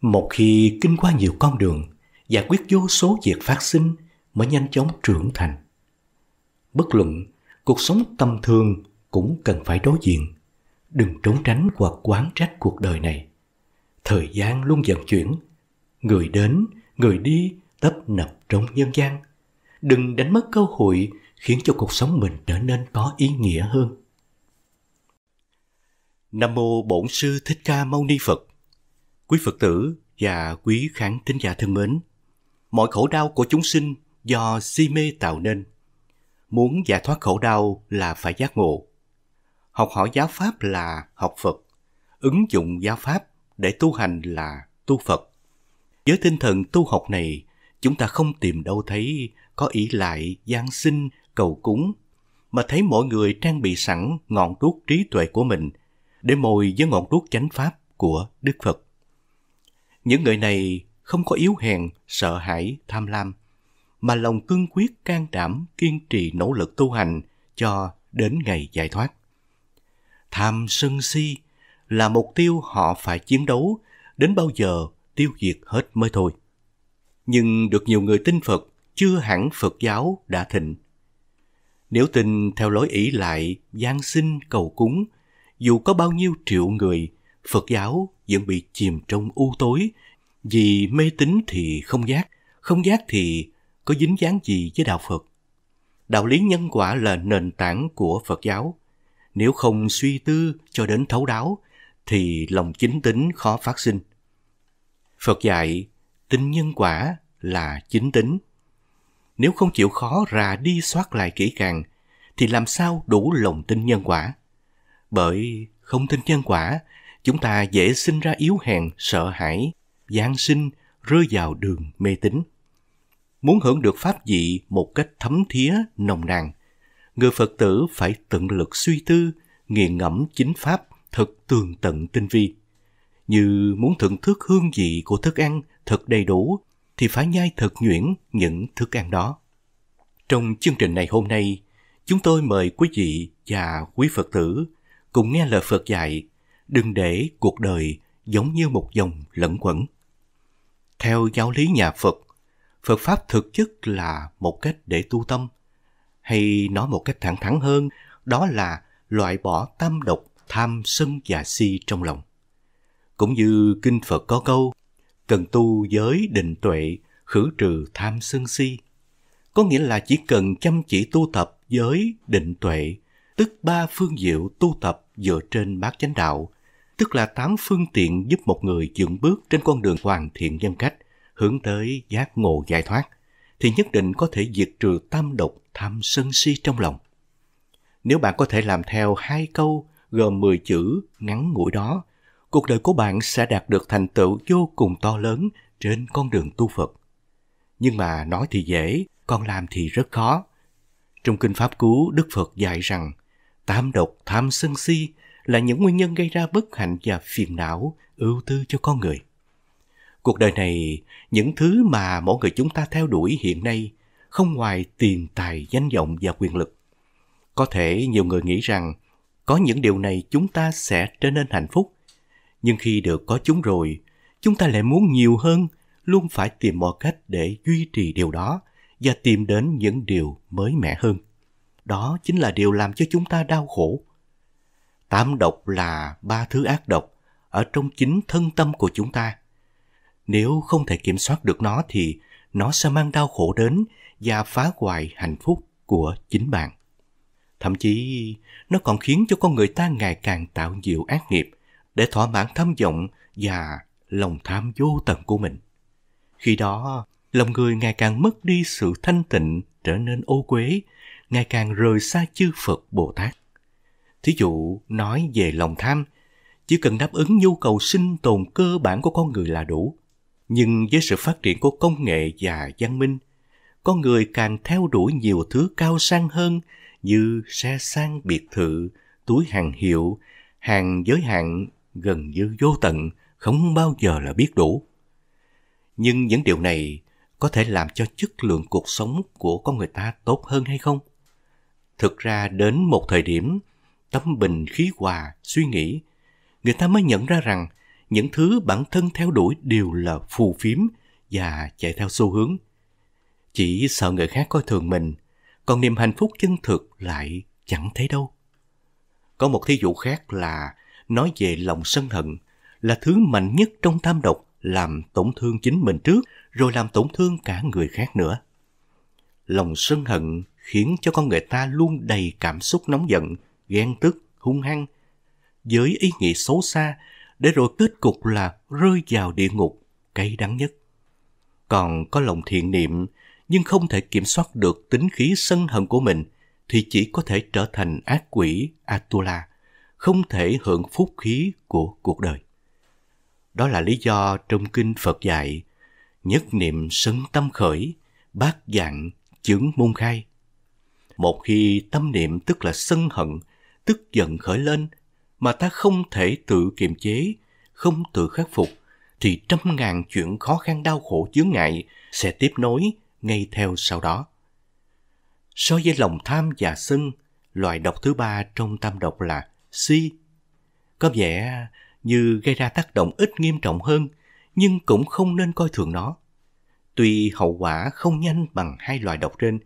Một khi kinh qua nhiều con đường, giải quyết vô số việc phát sinh mới nhanh chóng trưởng thành. Bất luận, cuộc sống tầm thường cũng cần phải đối diện. Đừng trốn tránh hoặc quán trách cuộc đời này. Thời gian luôn dần chuyển. Người đến, người đi tấp nập trong nhân gian. Đừng đánh mất cơ hội khiến cho cuộc sống mình trở nên có ý nghĩa hơn. Nam mô Bổn sư Thích Ca Mâu Ni Phật. Quý Phật tử và quý khán thính giả thân mến, mọi khổ đau của chúng sinh do si mê tạo nên. Muốn giải thoát khổ đau là phải giác ngộ. Học hỏi giáo pháp là học Phật, ứng dụng giáo pháp để tu hành là tu Phật. Với tinh thần tu học này, chúng ta không tìm đâu thấy có ý lại gian sinh cầu cúng mà thấy mọi người trang bị sẵn ngọn đuốc trí tuệ của mình để mồi với ngọn đuốc chánh pháp của đức phật những người này không có yếu hèn sợ hãi tham lam mà lòng cương quyết can đảm kiên trì nỗ lực tu hành cho đến ngày giải thoát tham sân si là mục tiêu họ phải chiến đấu đến bao giờ tiêu diệt hết mới thôi nhưng được nhiều người tin Phật, chưa hẳn Phật giáo đã thịnh. Nếu tin theo lối ỷ lại, gian sinh, cầu cúng, dù có bao nhiêu triệu người, Phật giáo vẫn bị chìm trong u tối, vì mê tín thì không giác, không giác thì có dính dáng gì với đạo Phật. Đạo lý nhân quả là nền tảng của Phật giáo. Nếu không suy tư cho đến thấu đáo, thì lòng chính tính khó phát sinh. Phật dạy Tính nhân quả là chính tính. Nếu không chịu khó rà đi soát lại kỹ càng, thì làm sao đủ lòng tin nhân quả? Bởi không tin nhân quả, chúng ta dễ sinh ra yếu hèn, sợ hãi, gian sinh, rơi vào đường mê tín. Muốn hưởng được pháp dị một cách thấm thía, nồng nàn, người Phật tử phải tận lực suy tư, nghiền ngẫm chính pháp thật tường tận tinh vi. Như muốn thưởng thức hương vị của thức ăn thật đầy đủ thì phải nhai thật nhuyễn những thức ăn đó. Trong chương trình này hôm nay, chúng tôi mời quý vị và quý Phật tử cùng nghe lời Phật dạy đừng để cuộc đời giống như một dòng lẫn quẩn. Theo giáo lý nhà Phật, Phật Pháp thực chất là một cách để tu tâm, hay nói một cách thẳng thắn hơn, đó là loại bỏ tam độc, tham, sân và si trong lòng. Cũng như Kinh Phật có câu, cần tu giới định tuệ, khử trừ tham sân si. Có nghĩa là chỉ cần chăm chỉ tu tập giới định tuệ, tức ba phương diệu tu tập dựa trên bát chánh đạo, tức là tám phương tiện giúp một người dựng bước trên con đường hoàn thiện nhân cách, hướng tới giác ngộ giải thoát, thì nhất định có thể diệt trừ tam độc tham sân si trong lòng. Nếu bạn có thể làm theo hai câu gồm 10 chữ ngắn ngủi đó, cuộc đời của bạn sẽ đạt được thành tựu vô cùng to lớn trên con đường tu Phật. Nhưng mà nói thì dễ, còn làm thì rất khó. Trong Kinh Pháp Cú, Đức Phật dạy rằng tam độc tham sân si là những nguyên nhân gây ra bất hạnh và phiền não, ưu tư cho con người. Cuộc đời này, những thứ mà mỗi người chúng ta theo đuổi hiện nay không ngoài tiền tài, danh vọng và quyền lực. Có thể nhiều người nghĩ rằng có những điều này chúng ta sẽ trở nên hạnh phúc nhưng khi được có chúng rồi chúng ta lại muốn nhiều hơn luôn phải tìm mọi cách để duy trì điều đó và tìm đến những điều mới mẻ hơn đó chính là điều làm cho chúng ta đau khổ tám độc là ba thứ ác độc ở trong chính thân tâm của chúng ta nếu không thể kiểm soát được nó thì nó sẽ mang đau khổ đến và phá hoại hạnh phúc của chính bạn thậm chí nó còn khiến cho con người ta ngày càng tạo nhiều ác nghiệp để thỏa mãn tham vọng và lòng tham vô tận của mình. Khi đó, lòng người ngày càng mất đi sự thanh tịnh trở nên ô quế, ngày càng rời xa chư Phật Bồ Tát. Thí dụ nói về lòng tham, chỉ cần đáp ứng nhu cầu sinh tồn cơ bản của con người là đủ. Nhưng với sự phát triển của công nghệ và văn minh, con người càng theo đuổi nhiều thứ cao sang hơn như xe sang biệt thự, túi hàng hiệu, hàng giới hạn gần như vô tận, không bao giờ là biết đủ. Nhưng những điều này có thể làm cho chất lượng cuộc sống của con người ta tốt hơn hay không? Thực ra đến một thời điểm, tâm bình khí hòa, suy nghĩ, người ta mới nhận ra rằng những thứ bản thân theo đuổi đều là phù phiếm và chạy theo xu hướng. Chỉ sợ người khác coi thường mình, còn niềm hạnh phúc chân thực lại chẳng thấy đâu. Có một thí dụ khác là nói về lòng sân hận là thứ mạnh nhất trong tam độc làm tổn thương chính mình trước rồi làm tổn thương cả người khác nữa. Lòng sân hận khiến cho con người ta luôn đầy cảm xúc nóng giận, ghen tức, hung hăng, với ý nghĩa xấu xa, để rồi kết cục là rơi vào địa ngục, cay đắng nhất. Còn có lòng thiện niệm, nhưng không thể kiểm soát được tính khí sân hận của mình, thì chỉ có thể trở thành ác quỷ Atula, không thể hưởng phúc khí của cuộc đời. Đó là lý do trong kinh Phật dạy, nhất niệm sân tâm khởi, bát dạng chứng môn khai. Một khi tâm niệm tức là sân hận, tức giận khởi lên mà ta không thể tự kiềm chế, không tự khắc phục thì trăm ngàn chuyện khó khăn đau khổ chướng ngại sẽ tiếp nối ngay theo sau đó. So với lòng tham và sân, loại độc thứ ba trong tam độc là si. Có vẻ như gây ra tác động ít nghiêm trọng hơn, nhưng cũng không nên coi thường nó. Tuy hậu quả không nhanh bằng hai loại độc trên,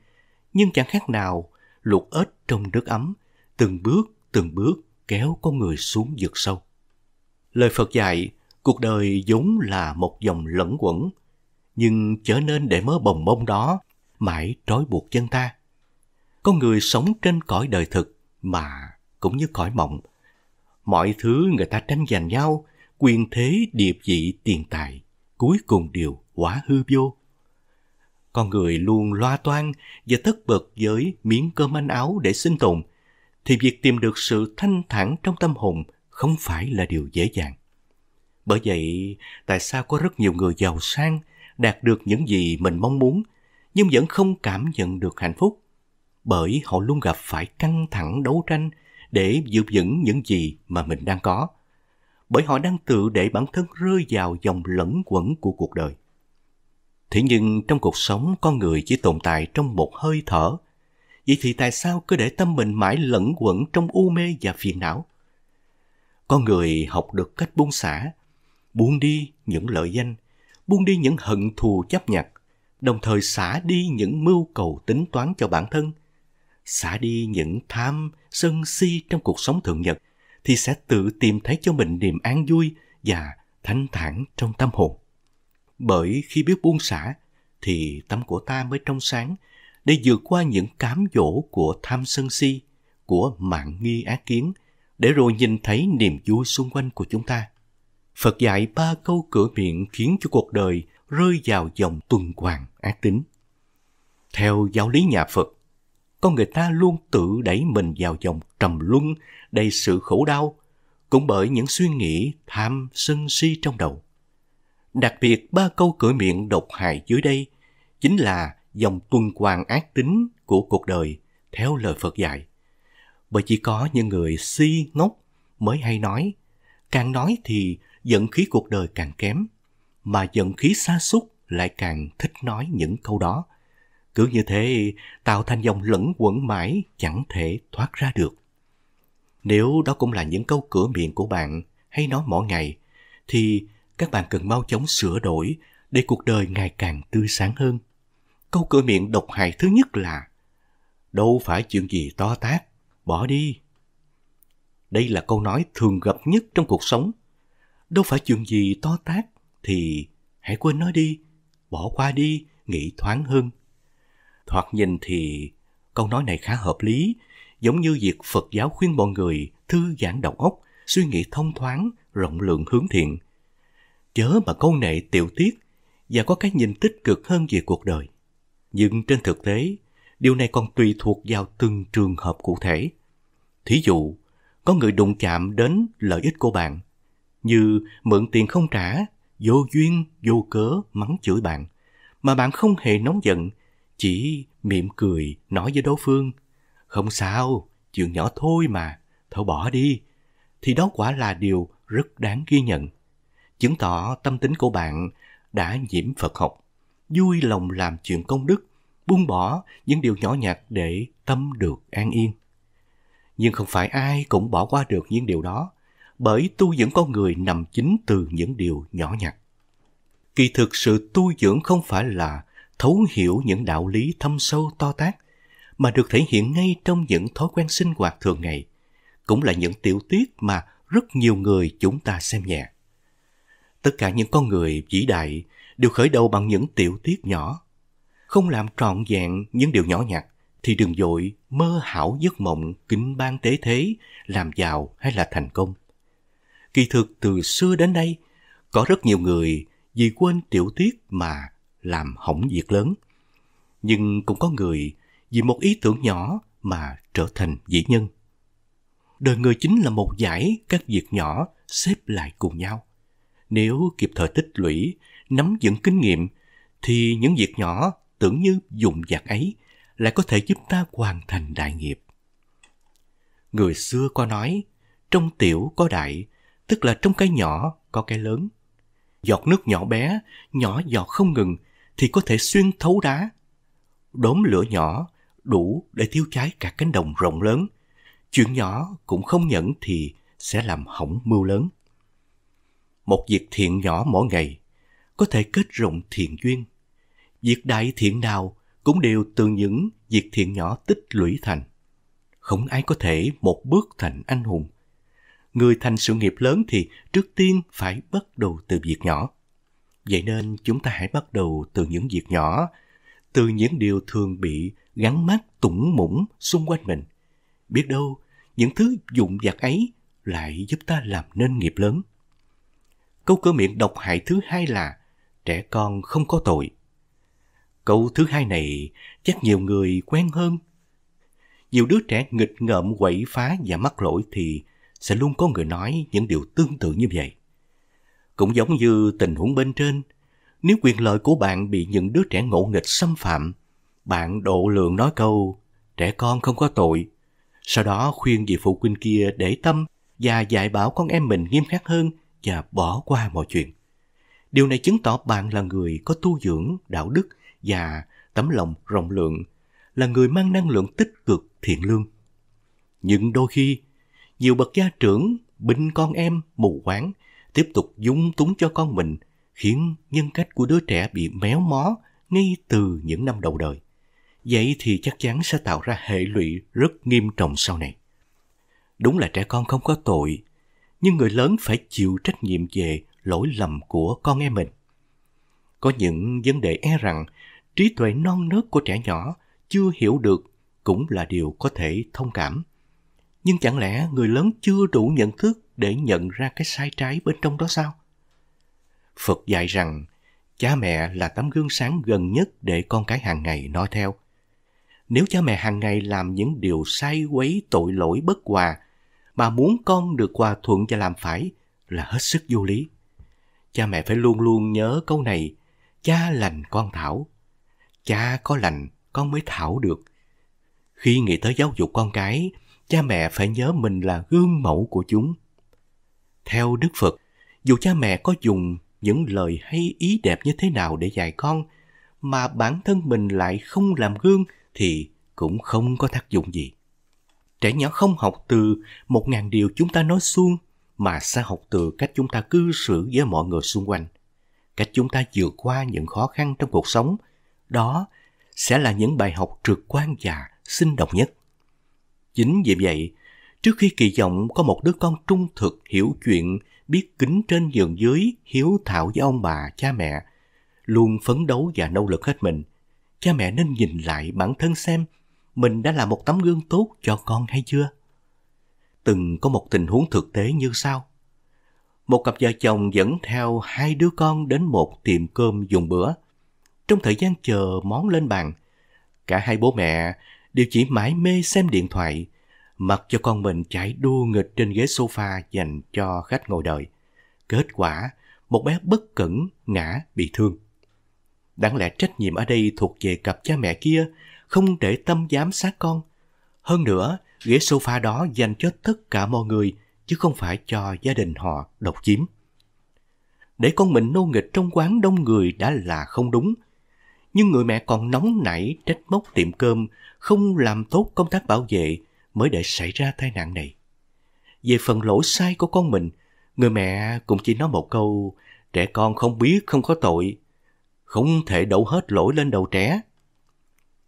nhưng chẳng khác nào luộc ếch trong nước ấm, từng bước từng bước kéo con người xuống vực sâu. Lời Phật dạy, cuộc đời vốn là một dòng lẫn quẩn, nhưng trở nên để mớ bồng bông đó mãi trói buộc chân ta. Con người sống trên cõi đời thực mà cũng như cõi mộng. Mọi thứ người ta tranh giành nhau, quyền thế, địa vị, tiền tài, cuối cùng đều quá hư vô. Con người luôn loa toan và thất bật với miếng cơm ăn áo để sinh tồn, thì việc tìm được sự thanh thản trong tâm hồn không phải là điều dễ dàng. Bởi vậy, tại sao có rất nhiều người giàu sang đạt được những gì mình mong muốn nhưng vẫn không cảm nhận được hạnh phúc? Bởi họ luôn gặp phải căng thẳng đấu tranh để giữ vững những gì mà mình đang có. Bởi họ đang tự để bản thân rơi vào dòng lẫn quẩn của cuộc đời. Thế nhưng trong cuộc sống con người chỉ tồn tại trong một hơi thở. Vậy thì tại sao cứ để tâm mình mãi lẫn quẩn trong u mê và phiền não? Con người học được cách buông xả, buông đi những lợi danh, buông đi những hận thù chấp nhặt, đồng thời xả đi những mưu cầu tính toán cho bản thân, xả đi những tham, sân si trong cuộc sống thường nhật, thì sẽ tự tìm thấy cho mình niềm an vui và thanh thản trong tâm hồn. Bởi khi biết buông xả, thì tâm của ta mới trong sáng để vượt qua những cám dỗ của tham sân si, của mạng nghi ác kiến, để rồi nhìn thấy niềm vui xung quanh của chúng ta. Phật dạy ba câu cửa miệng khiến cho cuộc đời rơi vào dòng tuần hoàn ác tính. Theo giáo lý nhà Phật, con người ta luôn tự đẩy mình vào dòng trầm luân đầy sự khổ đau cũng bởi những suy nghĩ tham sân si trong đầu đặc biệt ba câu cửa miệng độc hại dưới đây chính là dòng tuần hoàn ác tính của cuộc đời theo lời phật dạy bởi chỉ có những người si ngốc mới hay nói càng nói thì giận khí cuộc đời càng kém mà giận khí xa xúc lại càng thích nói những câu đó cứ như thế tạo thành dòng lẫn quẩn mãi chẳng thể thoát ra được. Nếu đó cũng là những câu cửa miệng của bạn hay nói mỗi ngày, thì các bạn cần mau chóng sửa đổi để cuộc đời ngày càng tươi sáng hơn. Câu cửa miệng độc hại thứ nhất là Đâu phải chuyện gì to tát, bỏ đi. Đây là câu nói thường gặp nhất trong cuộc sống. Đâu phải chuyện gì to tát thì hãy quên nó đi, bỏ qua đi, nghĩ thoáng hơn. Thoạt nhìn thì câu nói này khá hợp lý, giống như việc Phật giáo khuyên mọi người thư giãn đầu óc, suy nghĩ thông thoáng, rộng lượng hướng thiện. Chớ mà câu nệ tiểu tiết và có cái nhìn tích cực hơn về cuộc đời. Nhưng trên thực tế, điều này còn tùy thuộc vào từng trường hợp cụ thể. Thí dụ, có người đụng chạm đến lợi ích của bạn, như mượn tiền không trả, vô duyên, vô cớ, mắng chửi bạn, mà bạn không hề nóng giận chỉ mỉm cười nói với đối phương không sao chuyện nhỏ thôi mà thở bỏ đi thì đó quả là điều rất đáng ghi nhận chứng tỏ tâm tính của bạn đã nhiễm phật học vui lòng làm chuyện công đức buông bỏ những điều nhỏ nhặt để tâm được an yên nhưng không phải ai cũng bỏ qua được những điều đó bởi tu dưỡng con người nằm chính từ những điều nhỏ nhặt kỳ thực sự tu dưỡng không phải là thấu hiểu những đạo lý thâm sâu to tác mà được thể hiện ngay trong những thói quen sinh hoạt thường ngày, cũng là những tiểu tiết mà rất nhiều người chúng ta xem nhẹ. Tất cả những con người vĩ đại đều khởi đầu bằng những tiểu tiết nhỏ. Không làm trọn vẹn những điều nhỏ nhặt thì đừng dội mơ hảo giấc mộng kính ban tế thế, làm giàu hay là thành công. Kỳ thực từ xưa đến nay, có rất nhiều người vì quên tiểu tiết mà làm hỏng việc lớn. Nhưng cũng có người vì một ý tưởng nhỏ mà trở thành vĩ nhân. Đời người chính là một giải các việc nhỏ xếp lại cùng nhau. Nếu kịp thời tích lũy, nắm vững kinh nghiệm, thì những việc nhỏ tưởng như dùng dạc ấy lại có thể giúp ta hoàn thành đại nghiệp. Người xưa có nói, trong tiểu có đại, tức là trong cái nhỏ có cái lớn. Giọt nước nhỏ bé, nhỏ giọt không ngừng, thì có thể xuyên thấu đá. Đốm lửa nhỏ đủ để thiêu cháy cả cánh đồng rộng lớn. Chuyện nhỏ cũng không nhẫn thì sẽ làm hỏng mưu lớn. Một việc thiện nhỏ mỗi ngày có thể kết rộng thiện duyên. Việc đại thiện nào cũng đều từ những việc thiện nhỏ tích lũy thành. Không ai có thể một bước thành anh hùng. Người thành sự nghiệp lớn thì trước tiên phải bắt đầu từ việc nhỏ. Vậy nên chúng ta hãy bắt đầu từ những việc nhỏ, từ những điều thường bị gắn mắt tủng mũng xung quanh mình. Biết đâu, những thứ dụng vặt ấy lại giúp ta làm nên nghiệp lớn. Câu cửa miệng độc hại thứ hai là trẻ con không có tội. Câu thứ hai này chắc nhiều người quen hơn. Nhiều đứa trẻ nghịch ngợm quậy phá và mắc lỗi thì sẽ luôn có người nói những điều tương tự như vậy. Cũng giống như tình huống bên trên, nếu quyền lợi của bạn bị những đứa trẻ ngộ nghịch xâm phạm, bạn độ lượng nói câu trẻ con không có tội, sau đó khuyên vị phụ huynh kia để tâm và dạy bảo con em mình nghiêm khắc hơn và bỏ qua mọi chuyện. Điều này chứng tỏ bạn là người có tu dưỡng, đạo đức và tấm lòng rộng lượng, là người mang năng lượng tích cực, thiện lương. Nhưng đôi khi, nhiều bậc gia trưởng bình con em mù quáng tiếp tục dung túng cho con mình, khiến nhân cách của đứa trẻ bị méo mó ngay từ những năm đầu đời. Vậy thì chắc chắn sẽ tạo ra hệ lụy rất nghiêm trọng sau này. Đúng là trẻ con không có tội, nhưng người lớn phải chịu trách nhiệm về lỗi lầm của con em mình. Có những vấn đề e rằng trí tuệ non nớt của trẻ nhỏ chưa hiểu được cũng là điều có thể thông cảm. Nhưng chẳng lẽ người lớn chưa đủ nhận thức để nhận ra cái sai trái bên trong đó sao? Phật dạy rằng cha mẹ là tấm gương sáng gần nhất để con cái hàng ngày noi theo. Nếu cha mẹ hàng ngày làm những điều sai quấy tội lỗi bất hòa mà muốn con được hòa thuận và làm phải là hết sức vô lý. Cha mẹ phải luôn luôn nhớ câu này, cha lành con thảo, cha có lành con mới thảo được. Khi nghĩ tới giáo dục con cái, cha mẹ phải nhớ mình là gương mẫu của chúng. Theo Đức Phật, dù cha mẹ có dùng những lời hay ý đẹp như thế nào để dạy con, mà bản thân mình lại không làm gương thì cũng không có tác dụng gì. Trẻ nhỏ không học từ một ngàn điều chúng ta nói suông mà sẽ học từ cách chúng ta cư xử với mọi người xung quanh, cách chúng ta vượt qua những khó khăn trong cuộc sống. Đó sẽ là những bài học trực quan và sinh động nhất. Chính vì vậy, trước khi kỳ vọng có một đứa con trung thực hiểu chuyện, biết kính trên giường dưới, hiếu thảo với ông bà, cha mẹ, luôn phấn đấu và nỗ lực hết mình. Cha mẹ nên nhìn lại bản thân xem mình đã là một tấm gương tốt cho con hay chưa. Từng có một tình huống thực tế như sau. Một cặp vợ chồng dẫn theo hai đứa con đến một tiệm cơm dùng bữa. Trong thời gian chờ món lên bàn, cả hai bố mẹ đều chỉ mãi mê xem điện thoại, mặc cho con mình chạy đua nghịch trên ghế sofa dành cho khách ngồi đợi. Kết quả, một bé bất cẩn ngã bị thương. Đáng lẽ trách nhiệm ở đây thuộc về cặp cha mẹ kia, không để tâm giám sát con. Hơn nữa, ghế sofa đó dành cho tất cả mọi người, chứ không phải cho gia đình họ độc chiếm. Để con mình nô nghịch trong quán đông người đã là không đúng. Nhưng người mẹ còn nóng nảy trách móc tiệm cơm không làm tốt công tác bảo vệ mới để xảy ra tai nạn này. Về phần lỗi sai của con mình, người mẹ cũng chỉ nói một câu trẻ con không biết không có tội, không thể đổ hết lỗi lên đầu trẻ.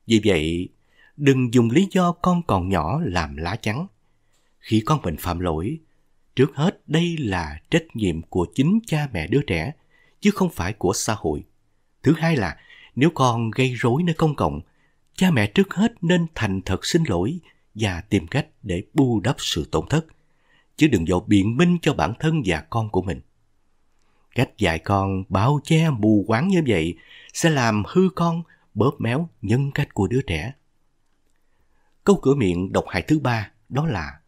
Vì vậy, đừng dùng lý do con còn nhỏ làm lá chắn. Khi con mình phạm lỗi, trước hết đây là trách nhiệm của chính cha mẹ đứa trẻ, chứ không phải của xã hội. Thứ hai là nếu con gây rối nơi công cộng cha mẹ trước hết nên thành thật xin lỗi và tìm cách để bù đắp sự tổn thất, chứ đừng dội biện minh cho bản thân và con của mình. Cách dạy con bao che mù quáng như vậy sẽ làm hư con bóp méo nhân cách của đứa trẻ. Câu cửa miệng độc hại thứ ba đó là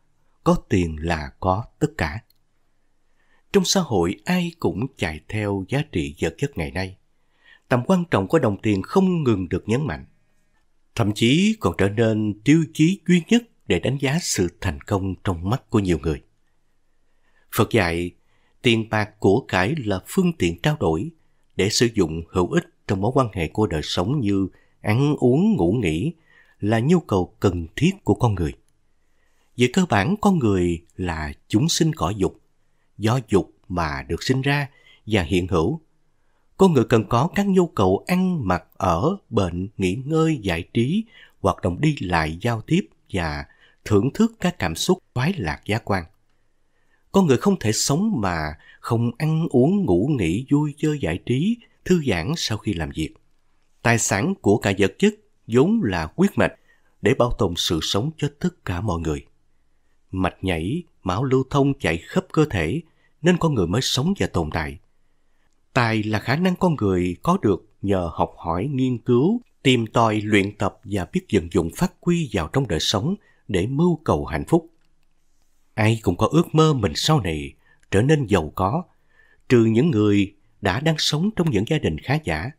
có tiền là có tất cả. Trong xã hội ai cũng chạy theo giá trị vật chất ngày nay. Tầm quan trọng của đồng tiền không ngừng được nhấn mạnh thậm chí còn trở nên tiêu chí duy nhất để đánh giá sự thành công trong mắt của nhiều người. Phật dạy, tiền bạc của cải là phương tiện trao đổi để sử dụng hữu ích trong mối quan hệ của đời sống như ăn uống ngủ nghỉ là nhu cầu cần thiết của con người. Về cơ bản con người là chúng sinh cõi dục, do dục mà được sinh ra và hiện hữu con người cần có các nhu cầu ăn, mặc, ở, bệnh, nghỉ ngơi, giải trí, hoạt động đi lại, giao tiếp và thưởng thức các cảm xúc khoái lạc giá quan. Con người không thể sống mà không ăn uống ngủ nghỉ vui chơi giải trí, thư giãn sau khi làm việc. Tài sản của cả vật chất vốn là quyết mạch để bảo tồn sự sống cho tất cả mọi người. Mạch nhảy, máu lưu thông chạy khắp cơ thể nên con người mới sống và tồn tại. Tài là khả năng con người có được nhờ học hỏi, nghiên cứu, tìm tòi, luyện tập và biết vận dụng phát huy vào trong đời sống để mưu cầu hạnh phúc. Ai cũng có ước mơ mình sau này trở nên giàu có, trừ những người đã đang sống trong những gia đình khá giả.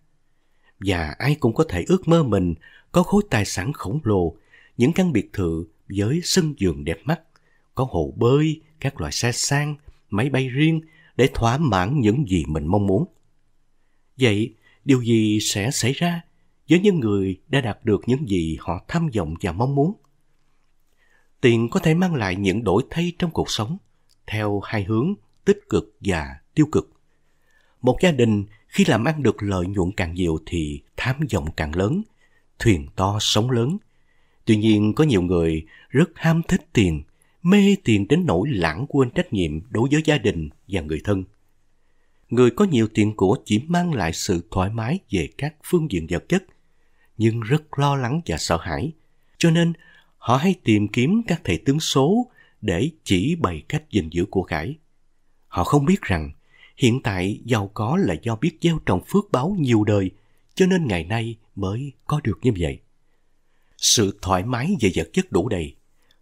Và ai cũng có thể ước mơ mình có khối tài sản khổng lồ, những căn biệt thự với sân vườn đẹp mắt, có hồ bơi, các loại xe sang, máy bay riêng – để thỏa mãn những gì mình mong muốn. Vậy, điều gì sẽ xảy ra với những người đã đạt được những gì họ tham vọng và mong muốn? Tiền có thể mang lại những đổi thay trong cuộc sống theo hai hướng tích cực và tiêu cực. Một gia đình khi làm ăn được lợi nhuận càng nhiều thì tham vọng càng lớn, thuyền to sống lớn. Tuy nhiên có nhiều người rất ham thích tiền – mê tiền đến nỗi lãng quên trách nhiệm đối với gia đình và người thân. Người có nhiều tiền của chỉ mang lại sự thoải mái về các phương diện vật chất, nhưng rất lo lắng và sợ hãi, cho nên họ hay tìm kiếm các thầy tướng số để chỉ bày cách gìn giữ của cải. Họ không biết rằng hiện tại giàu có là do biết gieo trồng phước báo nhiều đời, cho nên ngày nay mới có được như vậy. Sự thoải mái về vật chất đủ đầy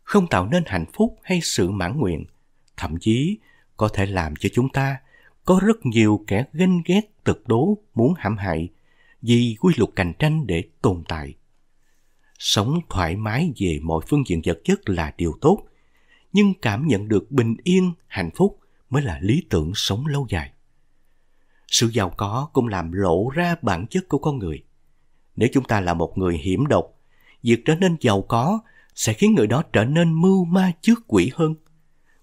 không tạo nên hạnh phúc hay sự mãn nguyện, thậm chí có thể làm cho chúng ta có rất nhiều kẻ ganh ghét tật đố muốn hãm hại vì quy luật cạnh tranh để tồn tại. Sống thoải mái về mọi phương diện vật chất là điều tốt, nhưng cảm nhận được bình yên, hạnh phúc mới là lý tưởng sống lâu dài. Sự giàu có cũng làm lộ ra bản chất của con người. Nếu chúng ta là một người hiểm độc, việc trở nên giàu có sẽ khiến người đó trở nên mưu ma trước quỷ hơn.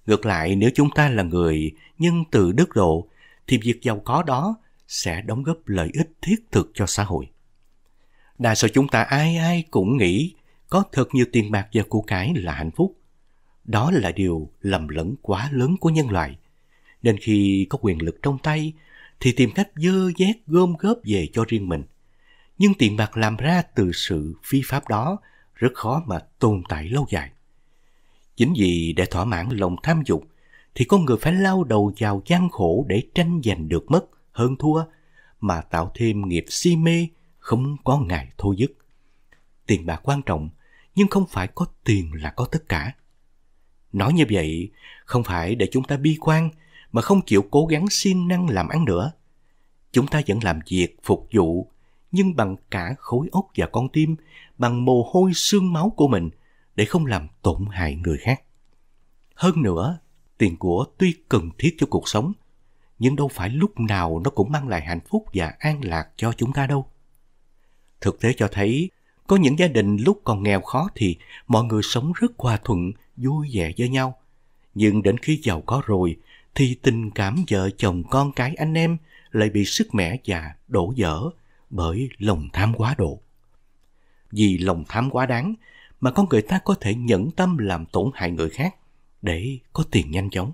Ngược lại, nếu chúng ta là người nhân từ đức độ, thì việc giàu có đó sẽ đóng góp lợi ích thiết thực cho xã hội. Đa số chúng ta ai ai cũng nghĩ có thật nhiều tiền bạc và của cải là hạnh phúc. Đó là điều lầm lẫn quá lớn của nhân loại. Nên khi có quyền lực trong tay, thì tìm cách dơ dét gom góp về cho riêng mình. Nhưng tiền bạc làm ra từ sự phi pháp đó rất khó mà tồn tại lâu dài. Chính vì để thỏa mãn lòng tham dục thì con người phải lao đầu vào gian khổ để tranh giành được mất hơn thua mà tạo thêm nghiệp si mê không có ngày thôi dứt. Tiền bạc quan trọng nhưng không phải có tiền là có tất cả. Nói như vậy không phải để chúng ta bi quan mà không chịu cố gắng siêng năng làm ăn nữa. Chúng ta vẫn làm việc phục vụ nhưng bằng cả khối óc và con tim, bằng mồ hôi xương máu của mình để không làm tổn hại người khác. Hơn nữa, tiền của tuy cần thiết cho cuộc sống, nhưng đâu phải lúc nào nó cũng mang lại hạnh phúc và an lạc cho chúng ta đâu. Thực tế cho thấy, có những gia đình lúc còn nghèo khó thì mọi người sống rất hòa thuận, vui vẻ với nhau. Nhưng đến khi giàu có rồi, thì tình cảm vợ chồng con cái anh em lại bị sức mẻ và đổ dở bởi lòng tham quá độ. Vì lòng tham quá đáng mà con người ta có thể nhẫn tâm làm tổn hại người khác để có tiền nhanh chóng.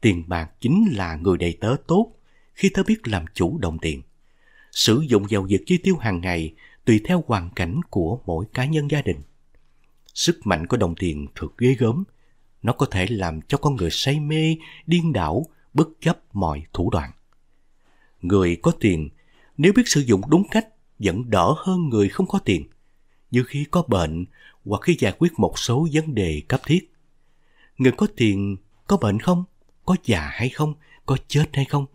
Tiền bạc chính là người đầy tớ tốt khi tớ biết làm chủ đồng tiền. Sử dụng giàu việc chi tiêu hàng ngày tùy theo hoàn cảnh của mỗi cá nhân gia đình. Sức mạnh của đồng tiền thật ghê gớm. Nó có thể làm cho con người say mê, điên đảo, bất chấp mọi thủ đoạn. Người có tiền nếu biết sử dụng đúng cách vẫn đỡ hơn người không có tiền, như khi có bệnh hoặc khi giải quyết một số vấn đề cấp thiết. Người có tiền có bệnh không? Có già hay không? Có chết hay không?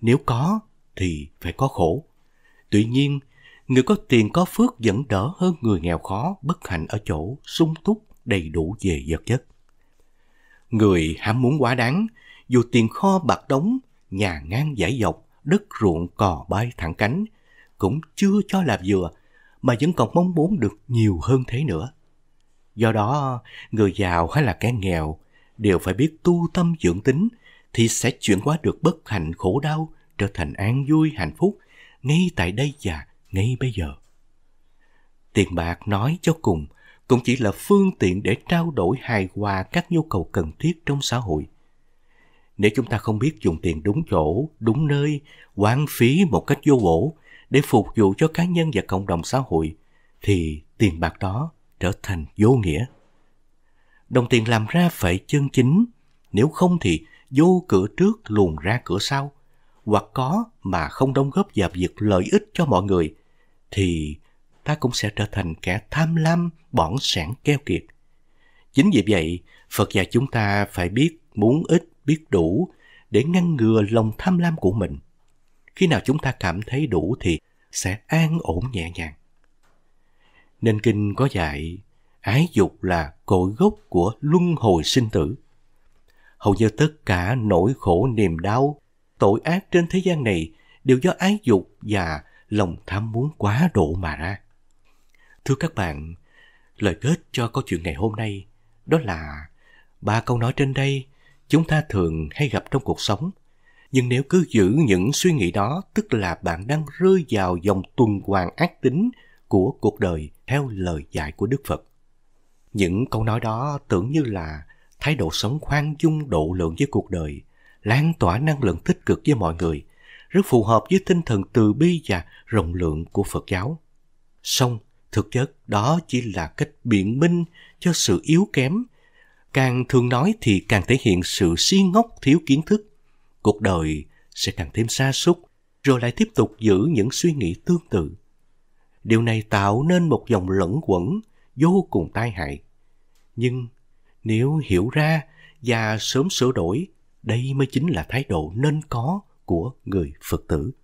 Nếu có thì phải có khổ. Tuy nhiên, người có tiền có phước vẫn đỡ hơn người nghèo khó bất hạnh ở chỗ sung túc đầy đủ về vật chất. Người ham muốn quá đáng, dù tiền kho bạc đóng, nhà ngang giải dọc, đất ruộng cò bay thẳng cánh, cũng chưa cho là vừa, mà vẫn còn mong muốn được nhiều hơn thế nữa. Do đó, người giàu hay là kẻ nghèo đều phải biết tu tâm dưỡng tính thì sẽ chuyển hóa được bất hạnh khổ đau trở thành an vui hạnh phúc ngay tại đây và ngay bây giờ. Tiền bạc nói cho cùng cũng chỉ là phương tiện để trao đổi hài hòa các nhu cầu cần thiết trong xã hội – nếu chúng ta không biết dùng tiền đúng chỗ, đúng nơi, quán phí một cách vô bổ để phục vụ cho cá nhân và cộng đồng xã hội, thì tiền bạc đó trở thành vô nghĩa. Đồng tiền làm ra phải chân chính, nếu không thì vô cửa trước luồn ra cửa sau, hoặc có mà không đóng góp vào việc lợi ích cho mọi người, thì ta cũng sẽ trở thành kẻ tham lam, bỏng sẻn keo kiệt. Chính vì vậy, Phật dạy chúng ta phải biết muốn ích biết đủ để ngăn ngừa lòng tham lam của mình. Khi nào chúng ta cảm thấy đủ thì sẽ an ổn nhẹ nhàng. Nên kinh có dạy ái dục là cội gốc của luân hồi sinh tử. Hầu như tất cả nỗi khổ niềm đau, tội ác trên thế gian này đều do ái dục và lòng tham muốn quá độ mà ra. Thưa các bạn, lời kết cho câu chuyện ngày hôm nay đó là ba câu nói trên đây chúng ta thường hay gặp trong cuộc sống. Nhưng nếu cứ giữ những suy nghĩ đó, tức là bạn đang rơi vào dòng tuần hoàn ác tính của cuộc đời theo lời dạy của Đức Phật. Những câu nói đó tưởng như là thái độ sống khoan dung độ lượng với cuộc đời, lan tỏa năng lượng tích cực với mọi người, rất phù hợp với tinh thần từ bi và rộng lượng của Phật giáo. Song, thực chất đó chỉ là cách biện minh cho sự yếu kém càng thường nói thì càng thể hiện sự si ngốc thiếu kiến thức. Cuộc đời sẽ càng thêm xa xúc, rồi lại tiếp tục giữ những suy nghĩ tương tự. Điều này tạo nên một dòng lẫn quẩn vô cùng tai hại. Nhưng nếu hiểu ra và sớm sửa đổi, đây mới chính là thái độ nên có của người Phật tử.